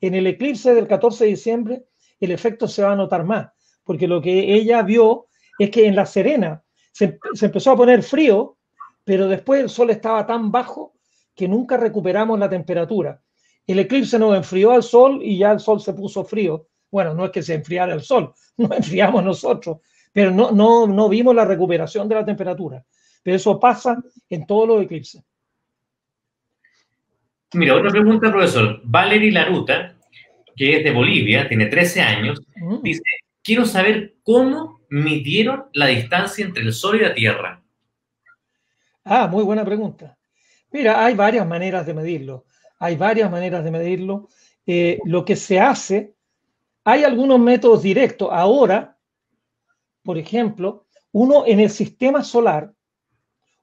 Speaker 1: En el eclipse del 14 de diciembre, el efecto se va a notar más, porque lo que ella vio es que en La Serena, se, empezó a poner frío, pero después el sol estaba tan bajo que nunca recuperamos la temperatura. El eclipse nos enfrió al sol y ya el sol se puso frío. Bueno, no es que se enfriara el sol, nos enfriamos nosotros, pero no, no, no vimos la recuperación de la temperatura. Pero eso pasa en todos los eclipses.
Speaker 2: Mira, otra pregunta, profesor. Valery Laruta, que es de Bolivia, tiene 13 años, dice, quiero saber cómo midieron la distancia entre el Sol y la Tierra?
Speaker 1: Ah, muy buena pregunta. Mira, hay varias maneras de medirlo. Hay varias maneras de medirlo. Eh, lo que se hace, hay algunos métodos directos. Ahora, por ejemplo, uno en el sistema solar,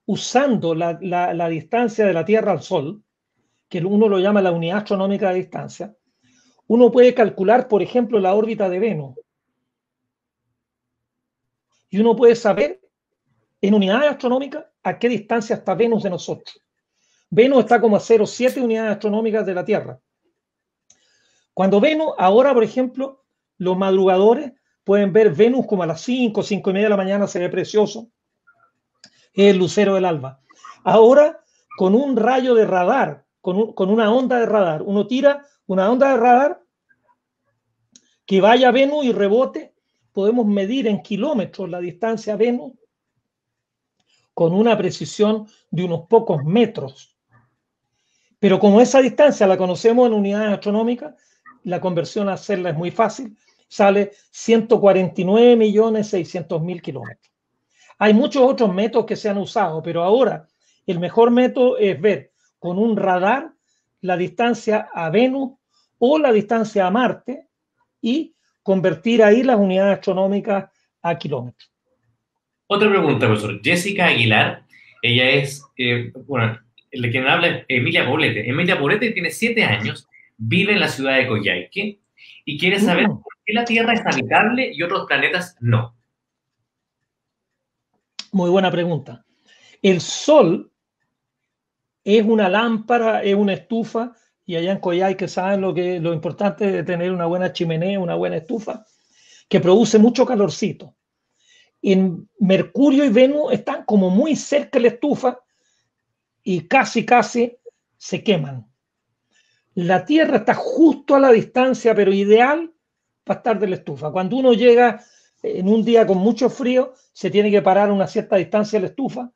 Speaker 1: usando la, la distancia de la Tierra al Sol, que uno lo llama la unidad astronómica de distancia, uno puede calcular, por ejemplo, la órbita de Venus y uno puede saber en unidades astronómicas a qué distancia está Venus de nosotros. Venus está como a 0,7 unidades astronómicas de la Tierra. Cuando Venus, ahora por ejemplo, los madrugadores pueden ver Venus como a las 5, 5 y media de la mañana, se ve precioso. Es el lucero del alba. Ahora, con un rayo de radar, con, con una onda de radar, uno tira una onda de radar que vaya a Venus y rebote podemos medir en kilómetros la distancia a Venus con una precisión de unos pocos metros. Pero como esa distancia la conocemos en unidades astronómicas, la conversión a hacerla es muy fácil, sale 149.600.000 kilómetros. Hay muchos otros métodos que se han usado, pero ahora el mejor método es ver con un radar la distancia a Venus o la distancia a Marte y convertir ahí las unidades astronómicas a kilómetros.
Speaker 2: Otra pregunta, profesor. Jessica Aguilar, ella es, eh, bueno, quien habla Emilia Poblete. Emilia Poblete tiene siete años, vive en la ciudad de Coyhaique y quiere saber mm. por qué la Tierra es habitable y otros planetas
Speaker 1: no. Muy buena pregunta. El Sol es una lámpara, es una estufa y allá en Coyhai que saben lo, que, lo importante de tener una buena chimenea, una buena estufa, que produce mucho calorcito. En Mercurio y Venus están como muy cerca de la estufa y casi, casi se queman. La Tierra está justo a la distancia, pero ideal para estar de la estufa. Cuando uno llega eh, en un día con mucho frío, se tiene que parar a una cierta distancia de la estufa,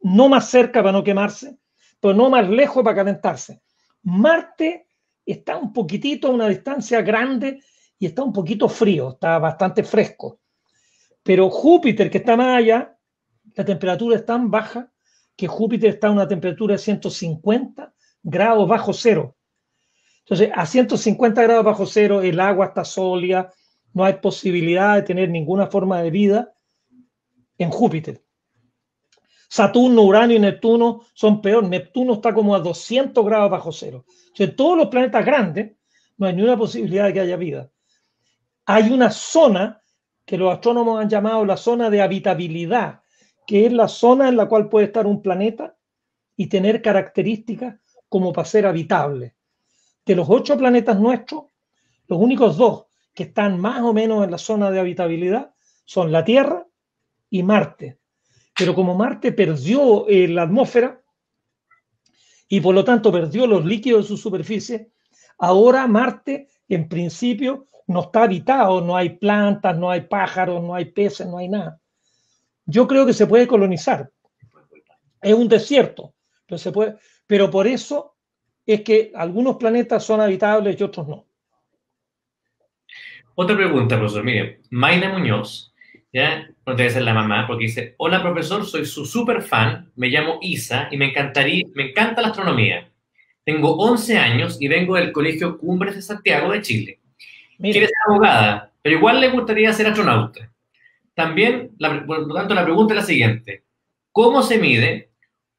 Speaker 1: no más cerca para no quemarse, pero no más lejos para calentarse. Marte está un poquitito a una distancia grande y está un poquito frío, está bastante fresco. Pero Júpiter, que está más allá, la temperatura es tan baja que Júpiter está a una temperatura de 150 grados bajo cero. Entonces, a 150 grados bajo cero, el agua está sólida, no hay posibilidad de tener ninguna forma de vida en Júpiter. Saturno, Urano y Neptuno son peor. Neptuno está como a 200 grados bajo cero. O todos los planetas grandes no hay ninguna posibilidad de que haya vida. Hay una zona que los astrónomos han llamado la zona de habitabilidad, que es la zona en la cual puede estar un planeta y tener características como para ser habitable. De los ocho planetas nuestros, los únicos dos que están más o menos en la zona de habitabilidad son la Tierra y Marte. Pero como Marte perdió eh, la atmósfera y por lo tanto perdió los líquidos de su superficie, ahora Marte en principio no está habitado, no hay plantas, no hay pájaros, no hay peces, no hay nada. Yo creo que se puede colonizar. Es un desierto, pero, se puede, pero por eso es que algunos planetas son habitables y otros no.
Speaker 2: Otra pregunta, profesor. Mire, Mayna Muñoz ¿ya? debe ser la mamá, porque dice, hola profesor, soy su super fan, me llamo Isa y me encantaría, me encanta la astronomía. Tengo 11 años y vengo del Colegio Cumbres de Santiago de Chile. Quiere ser abogada, pero igual le gustaría ser astronauta. También, por lo tanto, la pregunta es la siguiente. ¿Cómo se mide?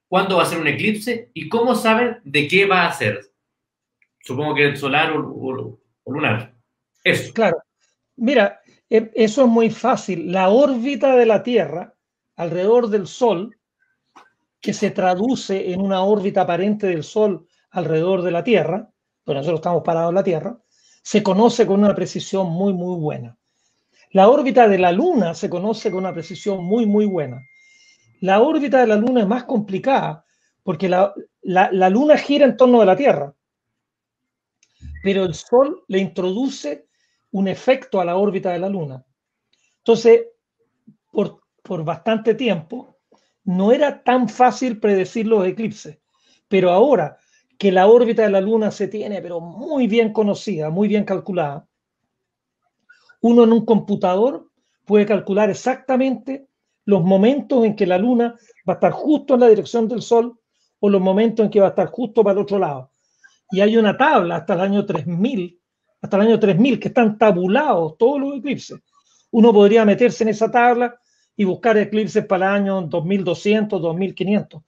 Speaker 2: ¿Cuándo va a ser un eclipse? ¿Y cómo saben de qué va a ser? Supongo que el solar o, o lunar. Eso.
Speaker 1: Claro. Mira, e, eso es muy fácil. La órbita de la Tierra alrededor del Sol, que se traduce en una órbita aparente del Sol alrededor de la Tierra, pero nosotros estamos parados en la Tierra, se conoce con una precisión muy, muy buena. La órbita de la Luna se conoce con una precisión muy, muy buena. La órbita de la Luna es más complicada porque la, la Luna gira en torno de la Tierra, pero el Sol le introduce un efecto a la órbita de la Luna. Entonces, por, bastante tiempo, no era tan fácil predecir los eclipses, pero ahora que la órbita de la Luna se tiene, pero muy bien conocida, muy bien calculada, uno en un computador puede calcular exactamente los momentos en que la Luna va a estar justo en la dirección del Sol o los momentos en que va a estar justo para el otro lado. Y hay una tabla hasta el año 3000 hasta el año 3000, que están tabulados todos los eclipses. Uno podría meterse en esa tabla y buscar eclipses para el año 2200, 2500,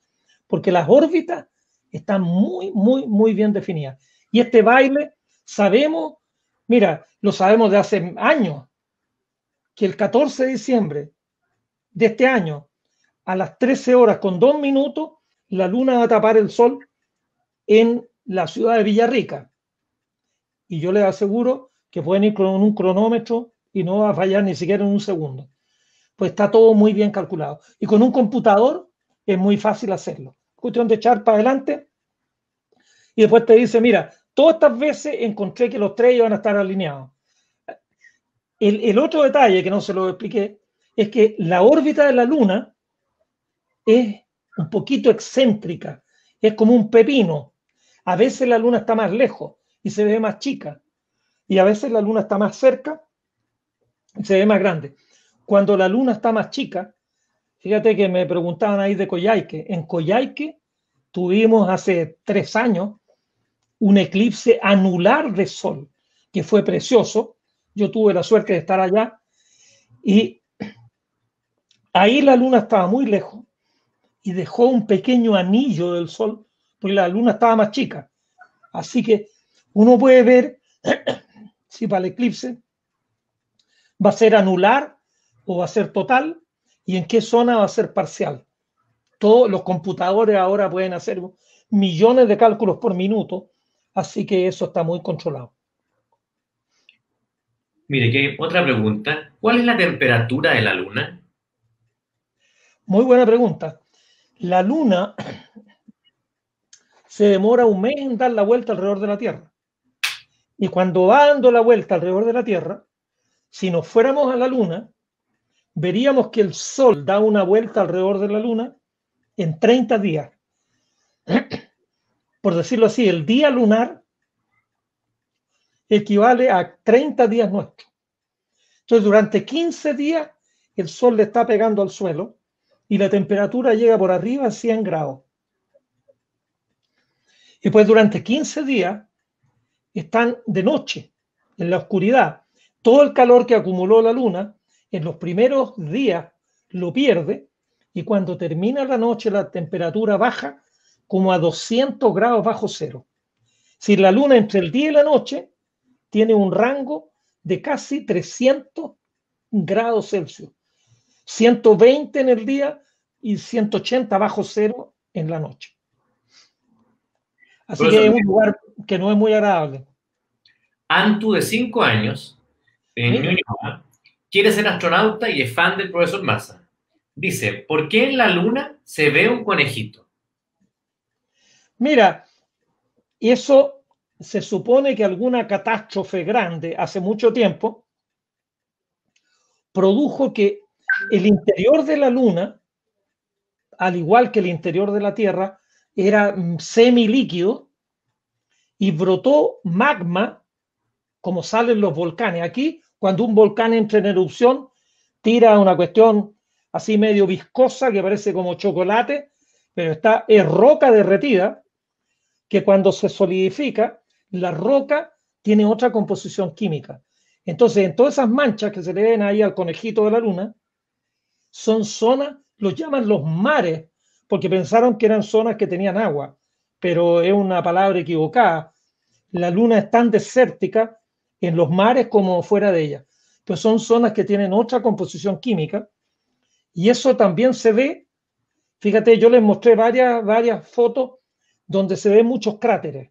Speaker 1: porque las órbitas están muy, muy, muy bien definidas. Y este baile, sabemos, mira, lo sabemos de hace años, que el 14 de diciembre de este año, a las 13 horas con dos minutos, la luna va a tapar el sol en la ciudad de Villarrica y yo les aseguro que pueden ir con un cronómetro y no va a fallar ni siquiera en un segundo. Pues está todo muy bien calculado. Y con un computador es muy fácil hacerlo. Cuestión de echar para adelante y después te dice, mira, todas estas veces encontré que los tres iban a estar alineados. El, el otro detalle que no se lo expliqué es que la órbita de la Luna es un poquito excéntrica, es como un pepino. A veces la Luna está más lejos, y se ve más chica. Y a veces la luna está más cerca se ve más grande. Cuando la luna está más chica, fíjate que me preguntaban ahí de Coyhaique. En Coyhaique tuvimos hace tres años un eclipse anular de sol, que fue precioso. Yo tuve la suerte de estar allá y ahí la luna estaba muy lejos y dejó un pequeño anillo del sol, porque la luna estaba más chica. Así que uno puede ver si para el eclipse va a ser anular o va a ser total y en qué zona va a ser parcial. Todos los computadores ahora pueden hacer millones de cálculos por minuto, así que eso está muy controlado.
Speaker 2: Mire, otra pregunta. ¿Cuál es la temperatura de la luna?
Speaker 1: Muy buena pregunta. La luna se demora un mes en dar la vuelta alrededor de la Tierra. Y cuando va dando la vuelta alrededor de la Tierra, si nos fuéramos a la Luna, veríamos que el Sol da una vuelta alrededor de la Luna en 30 días. Por decirlo así, el día lunar equivale a 30 días nuestros. Entonces, durante 15 días, el Sol le está pegando al suelo y la temperatura llega por arriba a 100 grados. Y pues durante 15 días, están de noche, en la oscuridad. Todo el calor que acumuló la luna en los primeros días lo pierde y cuando termina la noche la temperatura baja como a 200 grados bajo cero. Si la luna entre el día y la noche tiene un rango de casi 300 grados Celsius, 120 en el día y 180 bajo cero en la noche.
Speaker 2: Así que es un lugar
Speaker 1: que no es muy agradable.
Speaker 2: Antu, de cinco años, en quiere ser astronauta y es fan del profesor Massa. Dice, ¿por qué en la luna se ve un conejito?
Speaker 1: Mira, eso se supone que alguna catástrofe grande hace mucho tiempo produjo que el interior de la luna, al igual que el interior de la Tierra, era semilíquido y brotó magma, como salen los volcanes. Aquí, cuando un volcán entra en erupción, tira una cuestión así medio viscosa que parece como chocolate, pero está es roca derretida, que cuando se solidifica, la roca tiene otra composición química. Entonces, en todas esas manchas que se le ven ahí al conejito de la luna, son zonas, los llaman los mares porque pensaron que eran zonas que tenían agua, pero es una palabra equivocada. La luna es tan desértica en los mares como fuera de ella, pues son zonas que tienen otra composición química y eso también se ve. Fíjate, yo les mostré varias, varias fotos donde se ven muchos cráteres.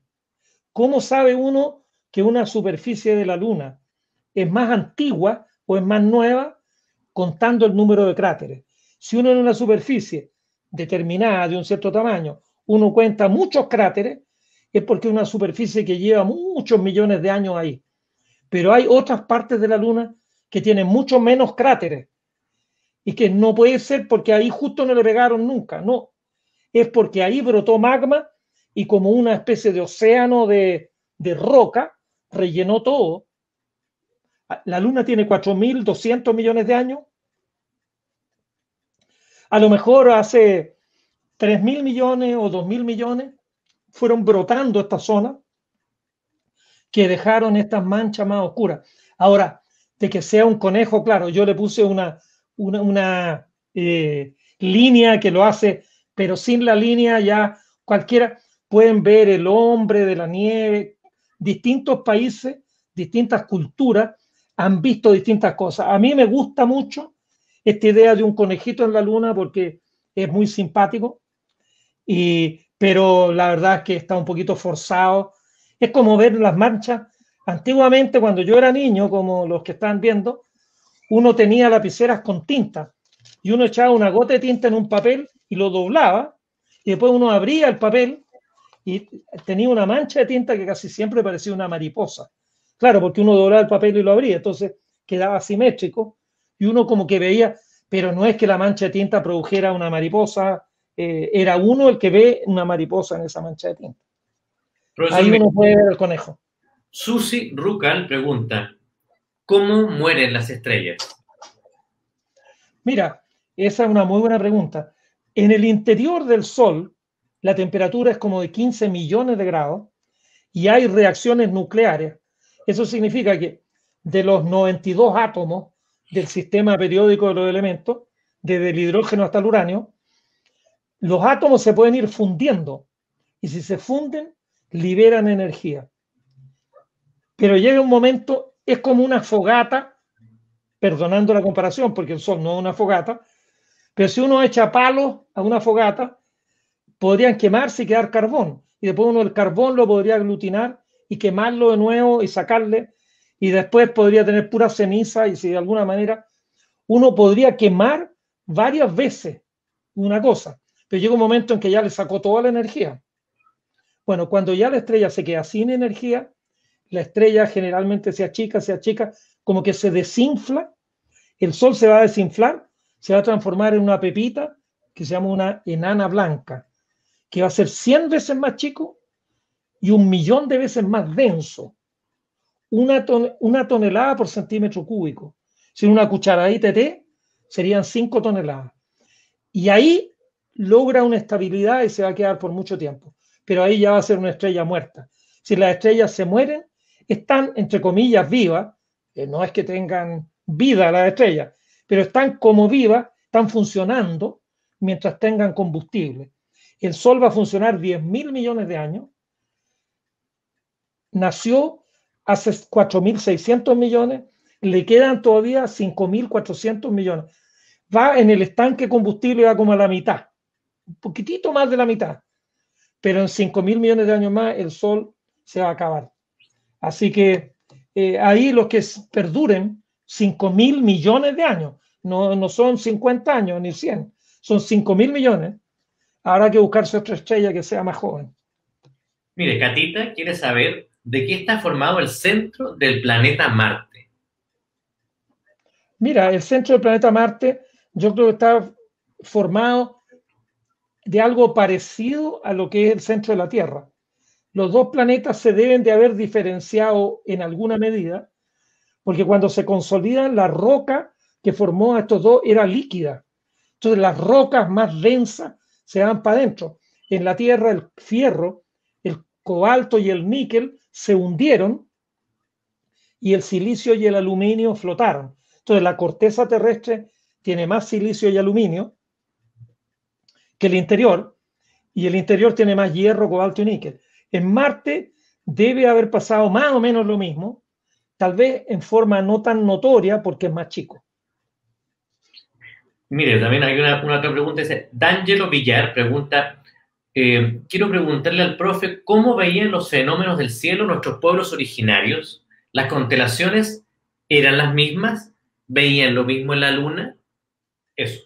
Speaker 1: ¿Cómo sabe uno que una superficie de la luna es más antigua o es más nueva contando el número de cráteres? Si uno en una superficie determinada de un cierto tamaño, uno cuenta muchos cráteres, es porque una superficie que lleva muchos millones de años ahí. Pero hay otras partes de la Luna que tienen mucho menos cráteres y que no puede ser porque ahí justo no le pegaron nunca, no. Es porque ahí brotó magma y como una especie de océano de, de roca rellenó todo. La Luna tiene 4.200 millones de años a lo mejor hace 3 mil millones o 2 mil millones, fueron brotando esta zona que dejaron estas manchas más oscuras. Ahora, de que sea un conejo, claro, yo le puse una, una, eh, línea que lo hace, pero sin la línea ya cualquiera pueden ver el hombre de la nieve, distintos países, distintas culturas han visto distintas cosas. A mí me gusta mucho esta idea de un conejito en la luna porque es muy simpático, y, pero la verdad es que está un poquito forzado. Es como ver las manchas Antiguamente, cuando yo era niño, como los que están viendo, uno tenía lapiceras con tinta y uno echaba una gota de tinta en un papel y lo doblaba y después uno abría el papel y tenía una mancha de tinta que casi siempre parecía una mariposa. Claro, porque uno doblaba el papel y lo abría, entonces quedaba simétrico y uno como que veía, pero no es que la mancha de tinta produjera una mariposa, eh, era uno el que ve una mariposa en esa mancha de tinta.
Speaker 2: Ahí uno puede el conejo. Susi Rucal pregunta, ¿cómo mueren las estrellas?
Speaker 1: Mira, esa es una muy buena pregunta. En el interior del Sol, la temperatura es como de 15 millones de grados y hay reacciones nucleares. Eso significa que de los 92 átomos del sistema periódico de los elementos, desde el hidrógeno hasta el uranio, los átomos se pueden ir fundiendo y si se funden, liberan energía. Pero llega un momento, es como una fogata, perdonando la comparación, porque el sol no es una fogata, pero si uno echa palos a una fogata, podrían quemarse y quedar carbón. Y después uno el carbón lo podría aglutinar y quemarlo de nuevo y sacarle y después podría tener pura ceniza y si de alguna manera uno podría quemar varias veces una cosa, pero llega un momento en que ya le sacó toda la energía. Bueno, cuando ya la estrella se queda sin energía, la estrella generalmente se achica, se achica, como que se desinfla, el sol se va a desinflar, se va a transformar en una pepita que se llama una enana blanca, que va a ser 100 veces más chico y un millón de veces más denso una, tonelada por centímetro cúbico. Si una cucharadita de té serían 5 toneladas. Y ahí logra una estabilidad y se va a quedar por mucho tiempo. Pero ahí ya va a ser una estrella muerta. Si las estrellas se mueren, están, entre comillas, vivas. Eh, no es que tengan vida las estrellas, pero están como vivas, están funcionando mientras tengan combustible. El Sol va a funcionar 10 mil millones de años. Nació hace 4.600 millones, le quedan todavía 5.400 millones. Va en el estanque combustible, va como a la mitad, un poquitito más de la mitad. Pero en 5.000 millones de años más el sol se va a acabar. Así que eh, ahí los que perduren 5.000 millones de años, no, no son 50 años ni 100, son 5.000 millones. Habrá que buscarse otra estrella que sea más joven.
Speaker 2: Mire, Catita quiere saber de qué está formado el centro del planeta Marte.
Speaker 1: Mira, el centro del planeta Marte yo creo que está formado de algo parecido a lo que es el centro de la Tierra. Los dos planetas se deben de haber diferenciado en alguna medida, porque cuando se consolidan la roca que formó a estos dos era líquida. Entonces las rocas más densas se van para adentro. En la Tierra el fierro cobalto y el níquel se hundieron y el silicio y el aluminio flotaron. Entonces la corteza terrestre tiene más silicio y aluminio que el interior y el interior tiene más hierro, cobalto y níquel. En Marte debe haber pasado más o menos lo mismo, tal vez en forma no tan notoria porque es más chico.
Speaker 2: Mire, también hay una, otra pregunta, D'Angelo Villar pregunta, eh, quiero preguntarle al profe cómo veían los fenómenos del cielo nuestros pueblos originarios. ¿Las constelaciones eran las mismas? ¿Veían lo mismo en la luna? Eso.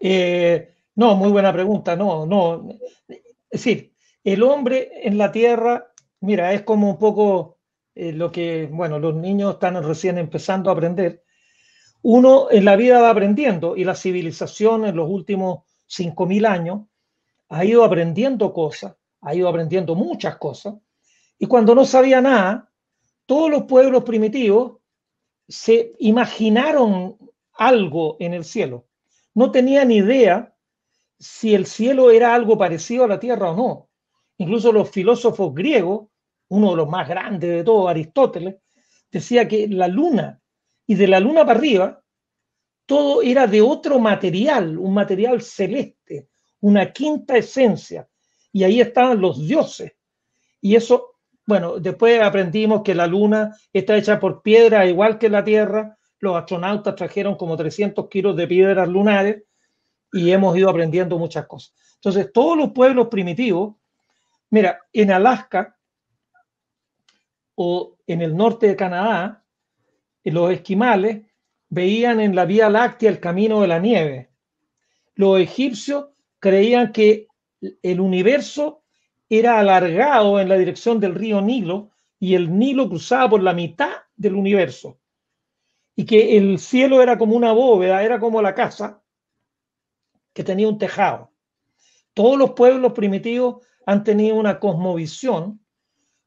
Speaker 1: Eh, no, muy buena pregunta. No, no. Es decir, el hombre en la Tierra, mira, es como un poco eh, lo que, bueno, los niños están recién empezando a aprender. Uno en la vida va aprendiendo y la civilización en los últimos 5.000 años ha ido aprendiendo cosas, ha ido aprendiendo muchas cosas, y cuando no sabía nada, todos los pueblos primitivos se imaginaron algo en el cielo. No tenían idea si el cielo era algo parecido a la tierra o no. Incluso los filósofos griegos, uno de los más grandes de todos, Aristóteles, decía que la luna y de la luna para arriba, todo era de otro material, un material celeste, una quinta esencia. Y ahí estaban los dioses. Y eso, bueno, después aprendimos que la luna está hecha por piedra igual que la Tierra. Los astronautas trajeron como 300 kilos de piedras lunares y hemos ido aprendiendo muchas cosas. Entonces, todos los pueblos primitivos, mira, en Alaska o en el norte de Canadá, los esquimales veían en la Vía Láctea el camino de la nieve. Los egipcios creían que el universo era alargado en la dirección del río Nilo y el Nilo cruzaba por la mitad del universo. Y que el cielo era como una bóveda, era como la casa que tenía un tejado. Todos los pueblos primitivos han tenido una cosmovisión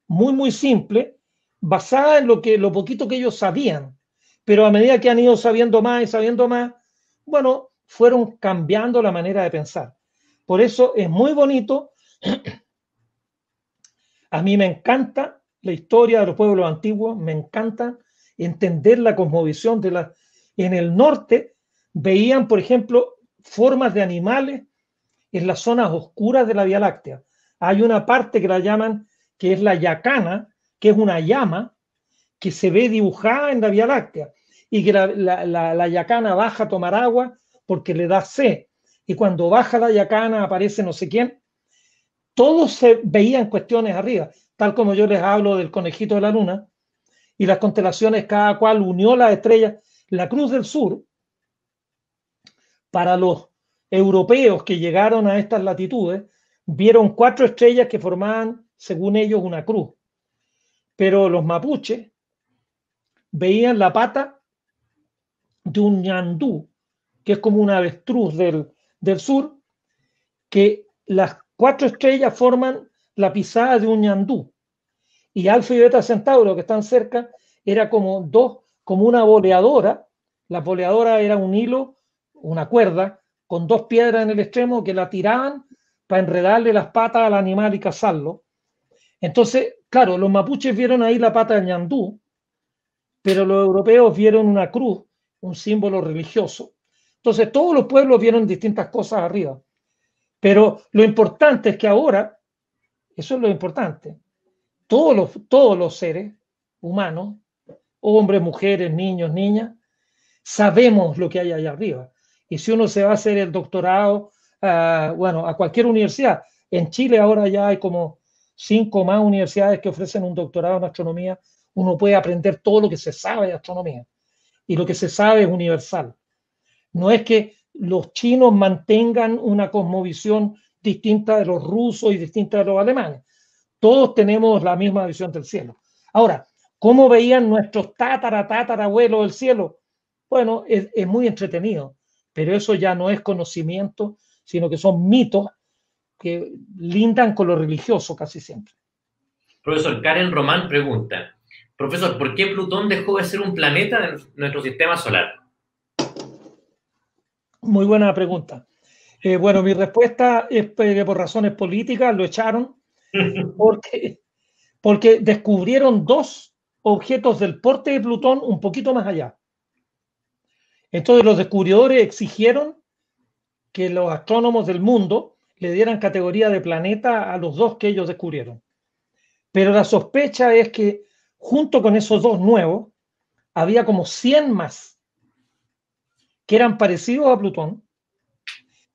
Speaker 1: muy, muy simple, basada en lo, que, lo poquito que ellos sabían. Pero a medida que han ido sabiendo más y sabiendo más, bueno, fueron cambiando la manera de pensar. Por eso es muy bonito. A mí me encanta la historia de los pueblos antiguos, me encanta entender la cosmovisión de la... En el norte veían, por ejemplo, formas de animales en las zonas oscuras de la Vía Láctea. Hay una parte que la llaman, que es la yacana, que es una llama que se ve dibujada en la Vía Láctea y que la, la yacana baja a tomar agua porque le da sed y cuando baja la yacana aparece no sé quién, todos se veían cuestiones arriba, tal como yo les hablo del conejito de la luna y las constelaciones, cada cual unió las estrellas. La Cruz del Sur, para los europeos que llegaron a estas latitudes, vieron cuatro estrellas que formaban, según ellos, una cruz. Pero los mapuches veían la pata de un ñandú, que es como un avestruz del, del sur, que las cuatro estrellas forman la pisada de un ñandú. Y Alfa y Beta Centauro, que están cerca, era como dos, como una boleadora. La boleadora era un hilo, una cuerda, con dos piedras en el extremo que la tiraban para enredarle las patas al animal y cazarlo. Entonces, claro, los mapuches vieron ahí la pata del ñandú, pero los europeos vieron una cruz, un símbolo religioso. Entonces todos los pueblos vieron distintas cosas arriba. Pero lo importante es que ahora, eso es lo importante, todos los, todos seres humanos, hombres, mujeres, niños, niñas, sabemos lo que hay allá arriba. Y si uno se va a hacer el doctorado, ah, bueno, a cualquier universidad, en Chile ahora ya hay como cinco más universidades que ofrecen un doctorado en astronomía, uno puede aprender todo lo que se sabe de astronomía. Y lo que se sabe es universal. No es que los chinos mantengan una cosmovisión distinta de los rusos y distinta de los alemanes. Todos tenemos la misma visión del cielo. Ahora, ¿cómo veían nuestros tátara tátara abuelos del cielo? Bueno, es, es muy entretenido, pero eso ya no es conocimiento, sino que son mitos que lindan con lo religioso casi siempre.
Speaker 2: Profesor Karen Román pregunta, profesor, ¿por qué Plutón dejó de ser un planeta de nuestro sistema solar?
Speaker 1: Muy buena pregunta. Eh, bueno, mi respuesta es que eh, por razones políticas lo echaron porque, porque descubrieron dos objetos del porte de Plutón un poquito más allá. Entonces los descubridores exigieron que los astrónomos del mundo le dieran categoría de planeta a los dos que ellos descubrieron. Pero la sospecha es que junto con esos dos nuevos había como 100 más que eran parecidos a Plutón.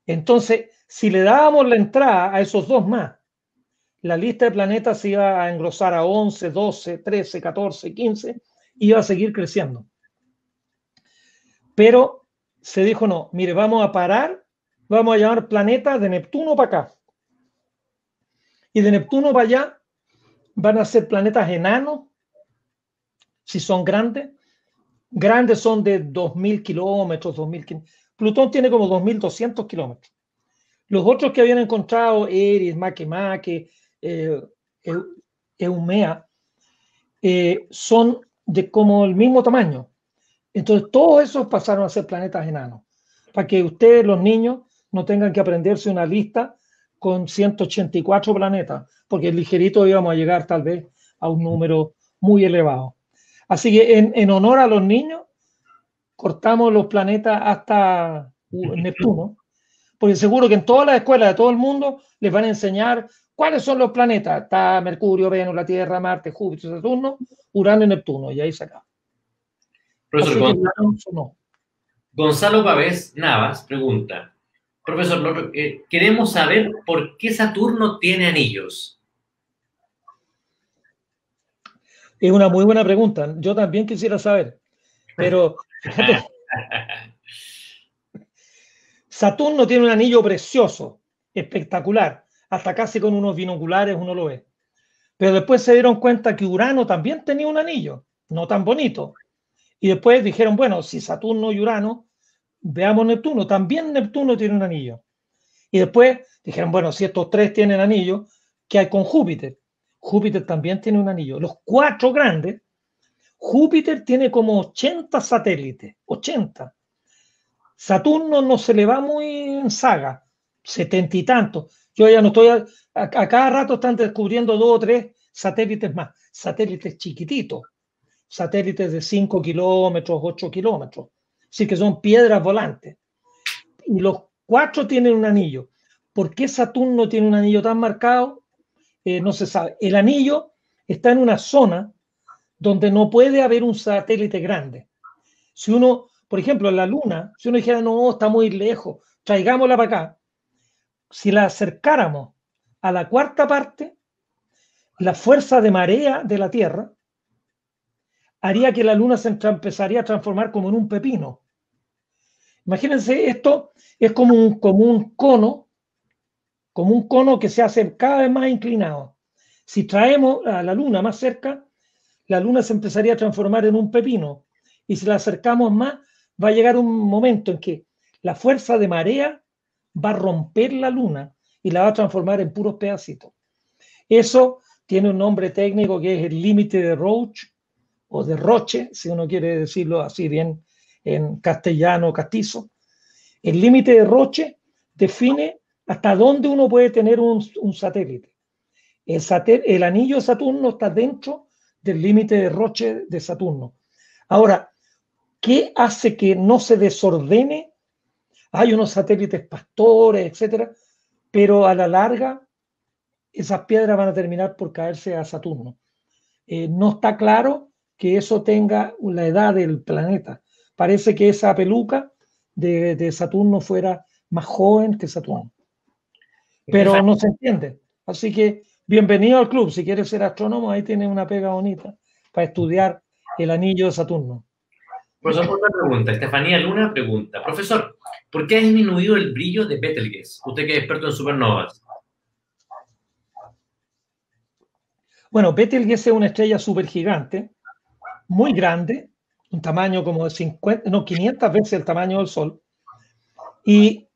Speaker 1: Entonces, si le dábamos la entrada a esos dos más, la lista de planetas se iba a engrosar a 11, 12, 13, 14, 15, iba a seguir creciendo. Pero se dijo, no, mire, vamos a parar, vamos a llamar planetas de Neptuno para acá. Y de Neptuno para allá van a ser planetas enanos, si son grandes, grandes son de 2.000 kilómetros, 2.000 Plutón tiene como 2.200 kilómetros. Los otros que habían encontrado, Eris, Makemake, eh, Eumea, eh, son de como el mismo tamaño. Entonces, todos esos pasaron a ser planetas enanos. Para que ustedes, los niños, no tengan que aprenderse una lista con 184 planetas, porque ligerito íbamos a llegar tal vez a un número muy elevado. Así que en, honor a los niños, cortamos los planetas hasta uh, Neptuno, porque seguro que en todas las escuelas de todo el mundo les van a enseñar cuáles son los planetas. Está Mercurio, Venus, la Tierra, Marte, Júpiter, Saturno, Urano y Neptuno, y ahí se acaba.
Speaker 2: Profesor Gonzalo, no. Navas pregunta, profesor, eh, queremos saber por qué Saturno tiene anillos.
Speaker 1: Es una muy buena pregunta. Yo también quisiera saber. Pero Saturno tiene un anillo precioso, espectacular. Hasta casi con unos binoculares uno lo ve. Pero después se dieron cuenta que Urano también tenía un anillo, no tan bonito. Y después dijeron, bueno, si Saturno y Urano, veamos Neptuno, también Neptuno tiene un anillo. Y después dijeron, bueno, si estos tres tienen anillo, ¿qué hay con Júpiter? Júpiter también tiene un anillo. Los cuatro grandes, Júpiter tiene como 80 satélites, 80. Saturno no se le va muy en saga, setenta y tantos. Yo ya no estoy, a, cada rato están descubriendo dos o tres satélites más, satélites chiquititos, satélites de 5 kilómetros, 8 kilómetros. Así que son piedras volantes. Y los cuatro tienen un anillo. ¿Por qué Saturno tiene un anillo tan marcado? Eh, no se sabe. El anillo está en una zona donde no puede haber un satélite grande. Si uno, por ejemplo, en la Luna, si uno dijera, no, está muy lejos, traigámosla para acá, si la acercáramos a la cuarta parte, la fuerza de marea de la Tierra haría que la Luna se empezaría a transformar como en un pepino. Imagínense, esto es como un, como un cono como un cono que se hace cada vez más inclinado. Si traemos a la luna más cerca, la luna se empezaría a transformar en un pepino. Y si la acercamos más, va a llegar un momento en que la fuerza de marea va a romper la luna y la va a transformar en puros pedacitos. Eso tiene un nombre técnico que es el límite de Roche o de Roche, si uno quiere decirlo así bien en castellano castizo. El límite de Roche define hasta dónde uno puede tener un, satélite. El, anillo de Saturno está dentro del límite de Roche de Saturno. Ahora, ¿qué hace que no se desordene? Hay unos satélites pastores, etcétera, pero a la larga esas piedras van a terminar por caerse a Saturno. Eh, no está claro que eso tenga la edad del planeta. Parece que esa peluca de Saturno fuera más joven que Saturno pero no se entiende. Así que bienvenido al club. Si quieres ser astrónomo, ahí tienes una pega bonita para estudiar el anillo de Saturno.
Speaker 2: Profesor, otra pregunta. Estefanía Luna pregunta. Profesor, ¿por qué ha disminuido el brillo de Betelgeuse? Usted que es experto en supernovas.
Speaker 1: Bueno, Betelgeuse es una estrella supergigante, muy grande, un tamaño como de 50, no, 500 veces el tamaño del Sol. Y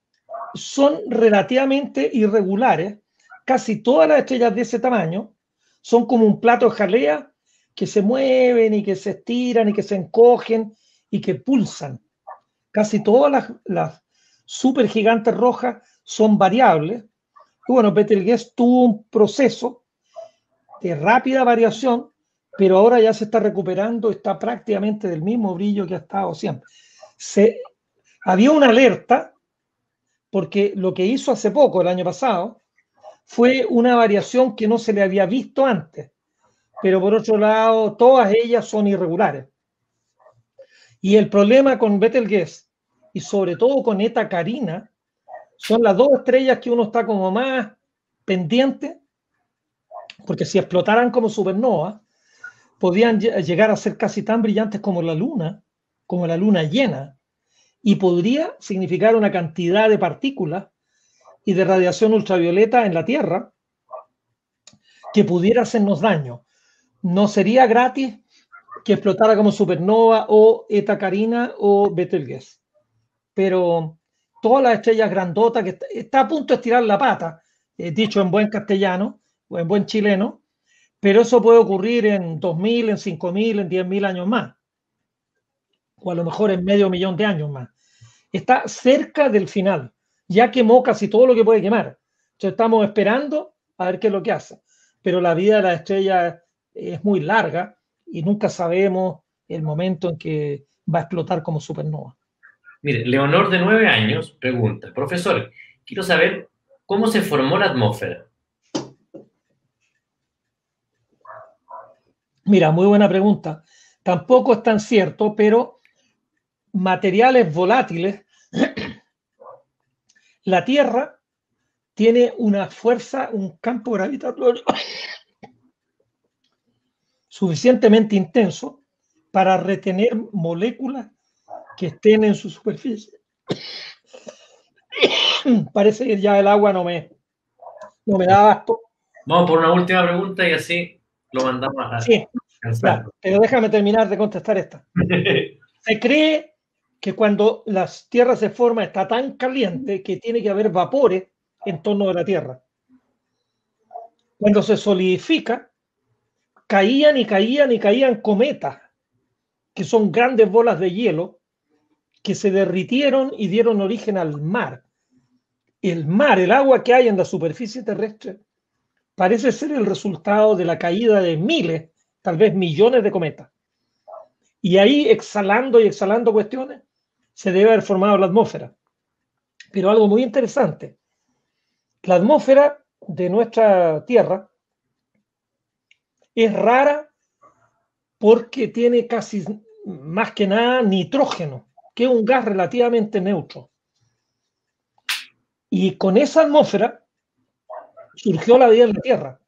Speaker 1: son relativamente irregulares. Casi todas las estrellas de ese tamaño son como un plato de jalea que se mueven y que se estiran y que se encogen y que pulsan. Casi todas las, supergigantes rojas son variables. Y bueno, Betelgeuse tuvo un proceso de rápida variación, pero ahora ya se está recuperando, está prácticamente del mismo brillo que ha estado siempre. Se, había una alerta porque lo que hizo hace poco, el año pasado, fue una variación que no se le había visto antes. Pero por otro lado, todas ellas son irregulares. Y el problema con Betelgeuse y sobre todo con Eta Carina son las dos estrellas que uno está como más pendiente, porque si explotaran como supernova, podían llegar a ser casi tan brillantes como la luna, como la luna llena, y podría significar una cantidad de partículas y de radiación ultravioleta en la Tierra que pudiera hacernos daño. No sería gratis que explotara como supernova o Eta Carina o Betelgeuse. Pero todas las estrellas grandotas que está, a punto de estirar la pata, eh, dicho en buen castellano o en buen chileno, pero eso puede ocurrir en 2.000, en 5.000, en 10.000 años más, o a lo mejor en medio millón de años más está cerca del final. Ya quemó casi todo lo que puede quemar. Entonces estamos esperando a ver qué es lo que hace. Pero la vida de la estrella es muy larga y nunca sabemos el momento en que va a explotar como supernova.
Speaker 2: Mire, Leonor de nueve años pregunta, profesor, quiero saber cómo se formó la atmósfera.
Speaker 1: Mira, muy buena pregunta. Tampoco es tan cierto, pero materiales volátiles la Tierra tiene una fuerza, un campo gravitatorio suficientemente intenso para retener moléculas que estén en su superficie. Parece que ya el agua no me, me da abasto.
Speaker 2: Vamos por una última pregunta y así lo mandamos a la...
Speaker 1: pero déjame terminar de contestar esta. Se cree que cuando las tierras se forma está tan caliente que tiene que haber vapores en torno de la tierra. Cuando se solidifica, caían y caían y caían cometas, que son grandes bolas de hielo, que se derritieron y dieron origen al mar. El mar, el agua que hay en la superficie terrestre, parece ser el resultado de la caída de miles, tal vez millones de cometas. Y ahí exhalando y exhalando cuestiones, se debe haber formado la atmósfera. Pero algo muy interesante, la atmósfera de nuestra Tierra es rara porque tiene casi más que nada nitrógeno, que es un gas relativamente neutro. Y con esa atmósfera surgió la vida en la Tierra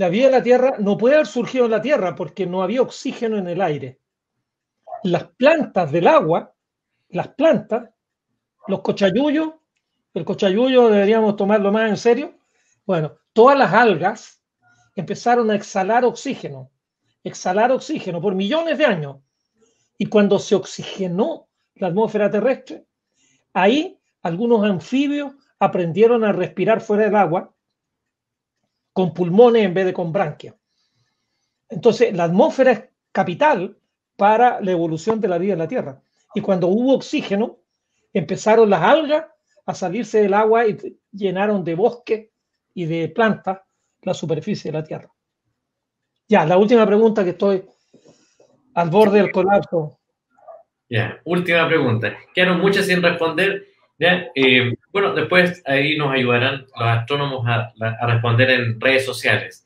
Speaker 1: la vida en la Tierra no puede haber surgido en la Tierra porque no había oxígeno en el aire. Las plantas del agua, las plantas, los cochayullos, el cochayullo deberíamos tomarlo más en serio. Bueno, todas las algas empezaron a exhalar oxígeno, exhalar oxígeno por millones de años. Y cuando se oxigenó la atmósfera terrestre, ahí algunos anfibios aprendieron a respirar fuera del agua con pulmones en vez de con branquias Entonces, la atmósfera es capital para la evolución de la vida en la Tierra. Y cuando hubo oxígeno, empezaron las algas a salirse del agua y llenaron de bosque y de plantas la superficie de la Tierra. Ya, la última pregunta que estoy al borde del colapso.
Speaker 2: Ya, última pregunta. quiero muchas sin responder. Eh, bueno, después ahí nos ayudarán los astrónomos a, responder en redes sociales.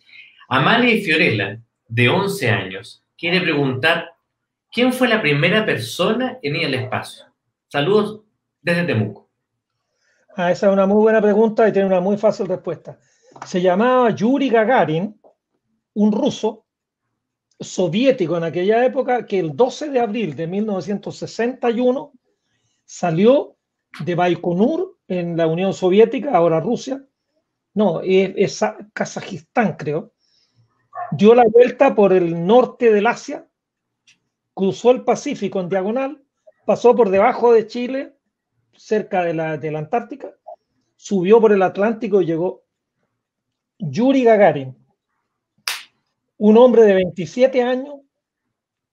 Speaker 2: Amalia Fiorella, de 11 años, quiere preguntar, ¿quién fue la primera persona en ir al espacio? Saludos desde Temuco.
Speaker 1: Ah, esa es una muy buena pregunta y tiene una muy fácil respuesta. Se llamaba Yuri Gagarin, un ruso soviético en aquella época, que el 12 de abril de 1961 salió de Baikonur en la Unión Soviética, ahora Rusia, no, es, Kazajistán creo, dio la vuelta por el norte del Asia, cruzó el Pacífico en diagonal, pasó por debajo de Chile, cerca de la, Antártica, subió por el Atlántico y llegó Yuri Gagarin, un hombre de 27 años,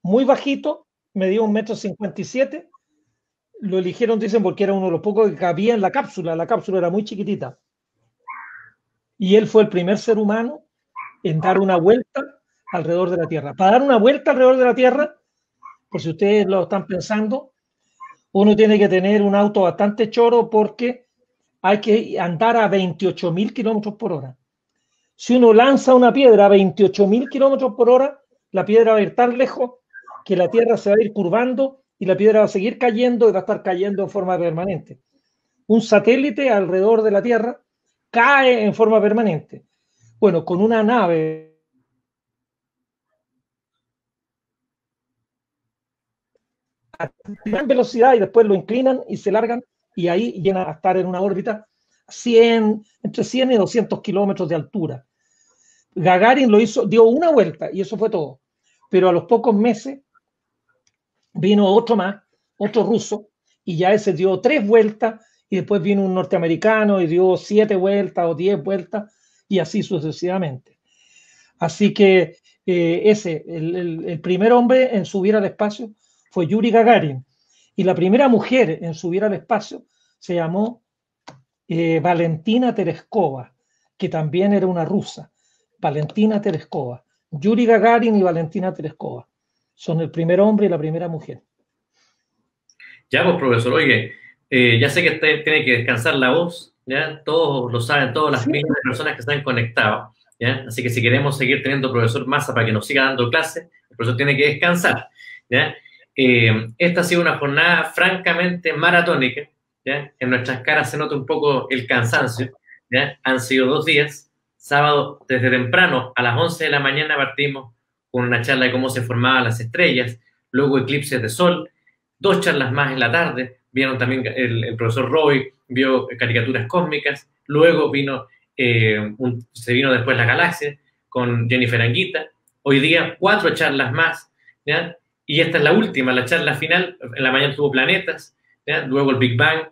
Speaker 1: muy bajito, medía un metro 57, lo eligieron, dicen, porque era uno de los pocos que cabía en la cápsula. La cápsula era muy chiquitita. Y él fue el primer ser humano en dar una vuelta alrededor de la Tierra. Para dar una vuelta alrededor de la Tierra, por si ustedes lo están pensando, uno tiene que tener un auto bastante choro porque hay que andar a 28 mil kilómetros por hora. Si uno lanza una piedra a 28 mil kilómetros por hora, la piedra va a ir tan lejos que la Tierra se va a ir curvando y la piedra va a seguir cayendo y va a estar cayendo en forma permanente. Un satélite alrededor de la Tierra cae en forma permanente. Bueno, con una nave a gran velocidad y después lo inclinan y se largan y ahí llegan a estar en una órbita 100, entre 100 y 200 kilómetros de altura. Gagarin lo hizo, dio una vuelta y eso fue todo. Pero a los pocos meses vino otro más, otro ruso, y ya ese dio tres vueltas, y después vino un norteamericano y dio siete vueltas o diez vueltas, y así sucesivamente. Así que eh, ese, el, primer hombre en subir al espacio fue Yuri Gagarin, y la primera mujer en subir al espacio se llamó eh, Valentina Tereskova, que también era una rusa. Valentina Tereskova, Yuri Gagarin y Valentina Tereskova son el primer hombre y la primera mujer.
Speaker 2: Ya, pues, profesor, oye, eh, ya sé que tiene que descansar la voz, ya todos lo saben, todas las mismas personas que están conectadas, ¿ya? Así que si queremos seguir teniendo profesor Massa para que nos siga dando clases, el profesor tiene que descansar, ¿ya? Eh, esta ha sido una jornada francamente maratónica, ¿ya? En nuestras caras se nota un poco el cansancio, ¿ya? Han sido dos días, sábado desde temprano a las 11 de la mañana partimos con una charla de cómo se formaban las estrellas, luego eclipses de sol, dos charlas más en la tarde, vieron también el, profesor Roy, vio caricaturas cósmicas, luego vino, eh, se vino después la galaxia con Jennifer Anguita, hoy día cuatro charlas más, y esta es la última, la charla final, en la mañana tuvo planetas, luego el Big Bang,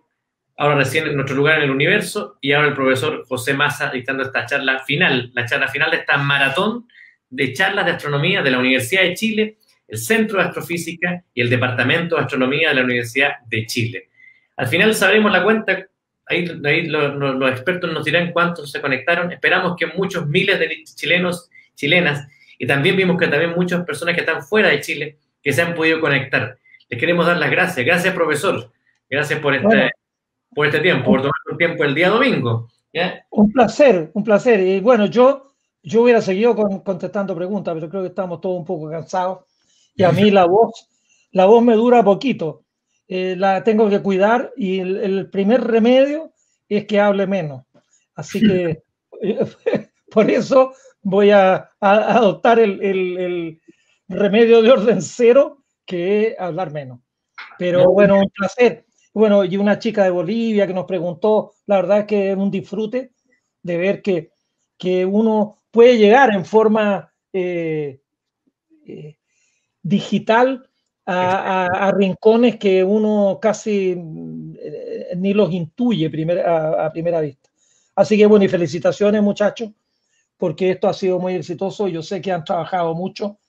Speaker 2: ahora recién nuestro lugar en el universo, y ahora el profesor José Massa dictando esta charla final, la charla final de esta maratón de charlas de astronomía de la Universidad de Chile, el Centro de Astrofísica y el Departamento de Astronomía de la Universidad de Chile. Al final sabremos la cuenta, ahí, los, expertos nos dirán cuántos se conectaron. Esperamos que muchos miles de chilenos, chilenas, y también vimos que también muchas personas que están fuera de Chile, que se han podido conectar. Les queremos dar las gracias. Gracias, profesor. Gracias por este, por este tiempo, por tomar un tiempo el día domingo.
Speaker 1: Un placer, un placer. Y bueno, yo yo hubiera seguido con, contestando preguntas, pero creo que estamos todos un poco cansados y a mí la voz, la voz me dura poquito. Eh, la tengo que cuidar y el, primer remedio es que hable menos. Así que por eso voy a, adoptar el, el, remedio de orden cero, que es hablar menos. Pero bueno, pues. un placer. Bueno, y una chica de Bolivia que nos preguntó, la verdad es que es un disfrute de ver que, que uno puede llegar en forma eh, eh, digital a, rincones que uno casi eh, ni los intuye a, primera vista. Así que bueno, y felicitaciones muchachos, porque esto ha sido muy exitoso. Yo sé que han trabajado mucho.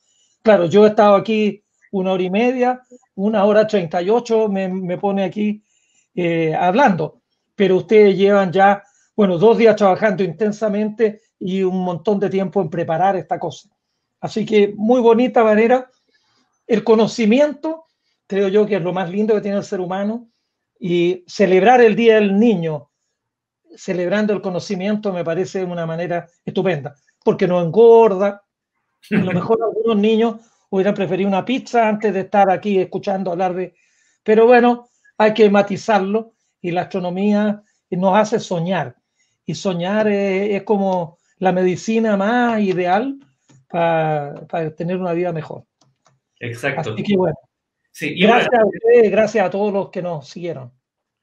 Speaker 1: Claro, yo he estado aquí una hora y media, una hora treinta y ocho me, me pone aquí hablando, pero ustedes llevan ya, bueno, dos días trabajando intensamente y un montón de tiempo en preparar esta cosa. Así que muy bonita manera. El conocimiento, creo yo que es lo más lindo que tiene el ser humano y celebrar el Día del Niño celebrando el conocimiento me parece una manera estupenda, porque no engorda. A lo mejor algunos niños hubieran preferido una pizza antes de estar aquí escuchando hablar de... Pero bueno, hay que matizarlo y la astronomía nos hace soñar. Y soñar es como la medicina más ideal para, tener una vida mejor.
Speaker 2: Exacto. Así que bueno.
Speaker 1: Sí, gracias a ustedes, gracias a todos los que nos siguieron.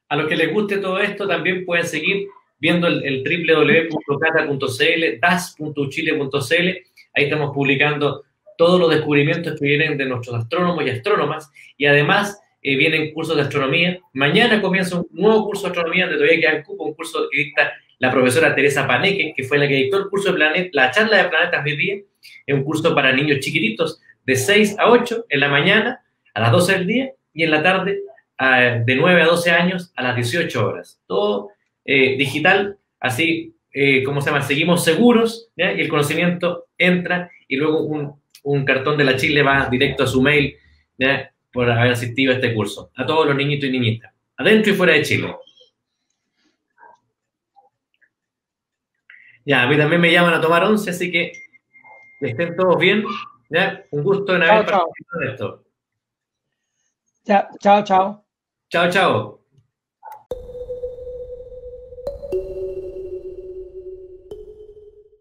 Speaker 2: A los que les guste todo esto, también pueden seguir viendo el, www.cata.cl, das.uchile.cl. Ahí estamos publicando todos los descubrimientos que vienen de nuestros astrónomos y astrónomas. Y además eh, vienen cursos de astronomía. Mañana comienza un nuevo curso de astronomía, donde todavía que cupo, un curso que dicta la profesora Teresa Paneque, que fue la que dictó el curso de Planet, la charla de planetas de día, es un curso para niños chiquititos de 6 a 8 en la mañana, a las 12 del día y en la tarde de 9 a 12 años a las 18 horas. Todo eh, digital, así eh, como se llama, seguimos seguros y el conocimiento entra y luego un, cartón de la Chile va directo a su mail por haber asistido a este curso. A todos los niñitos y niñitas, adentro y fuera de Chile. Ya, a mí también me llaman a tomar once, así que estén todos bien. Un gusto en haber participado en esto.
Speaker 1: chao. Chao, chao. chao.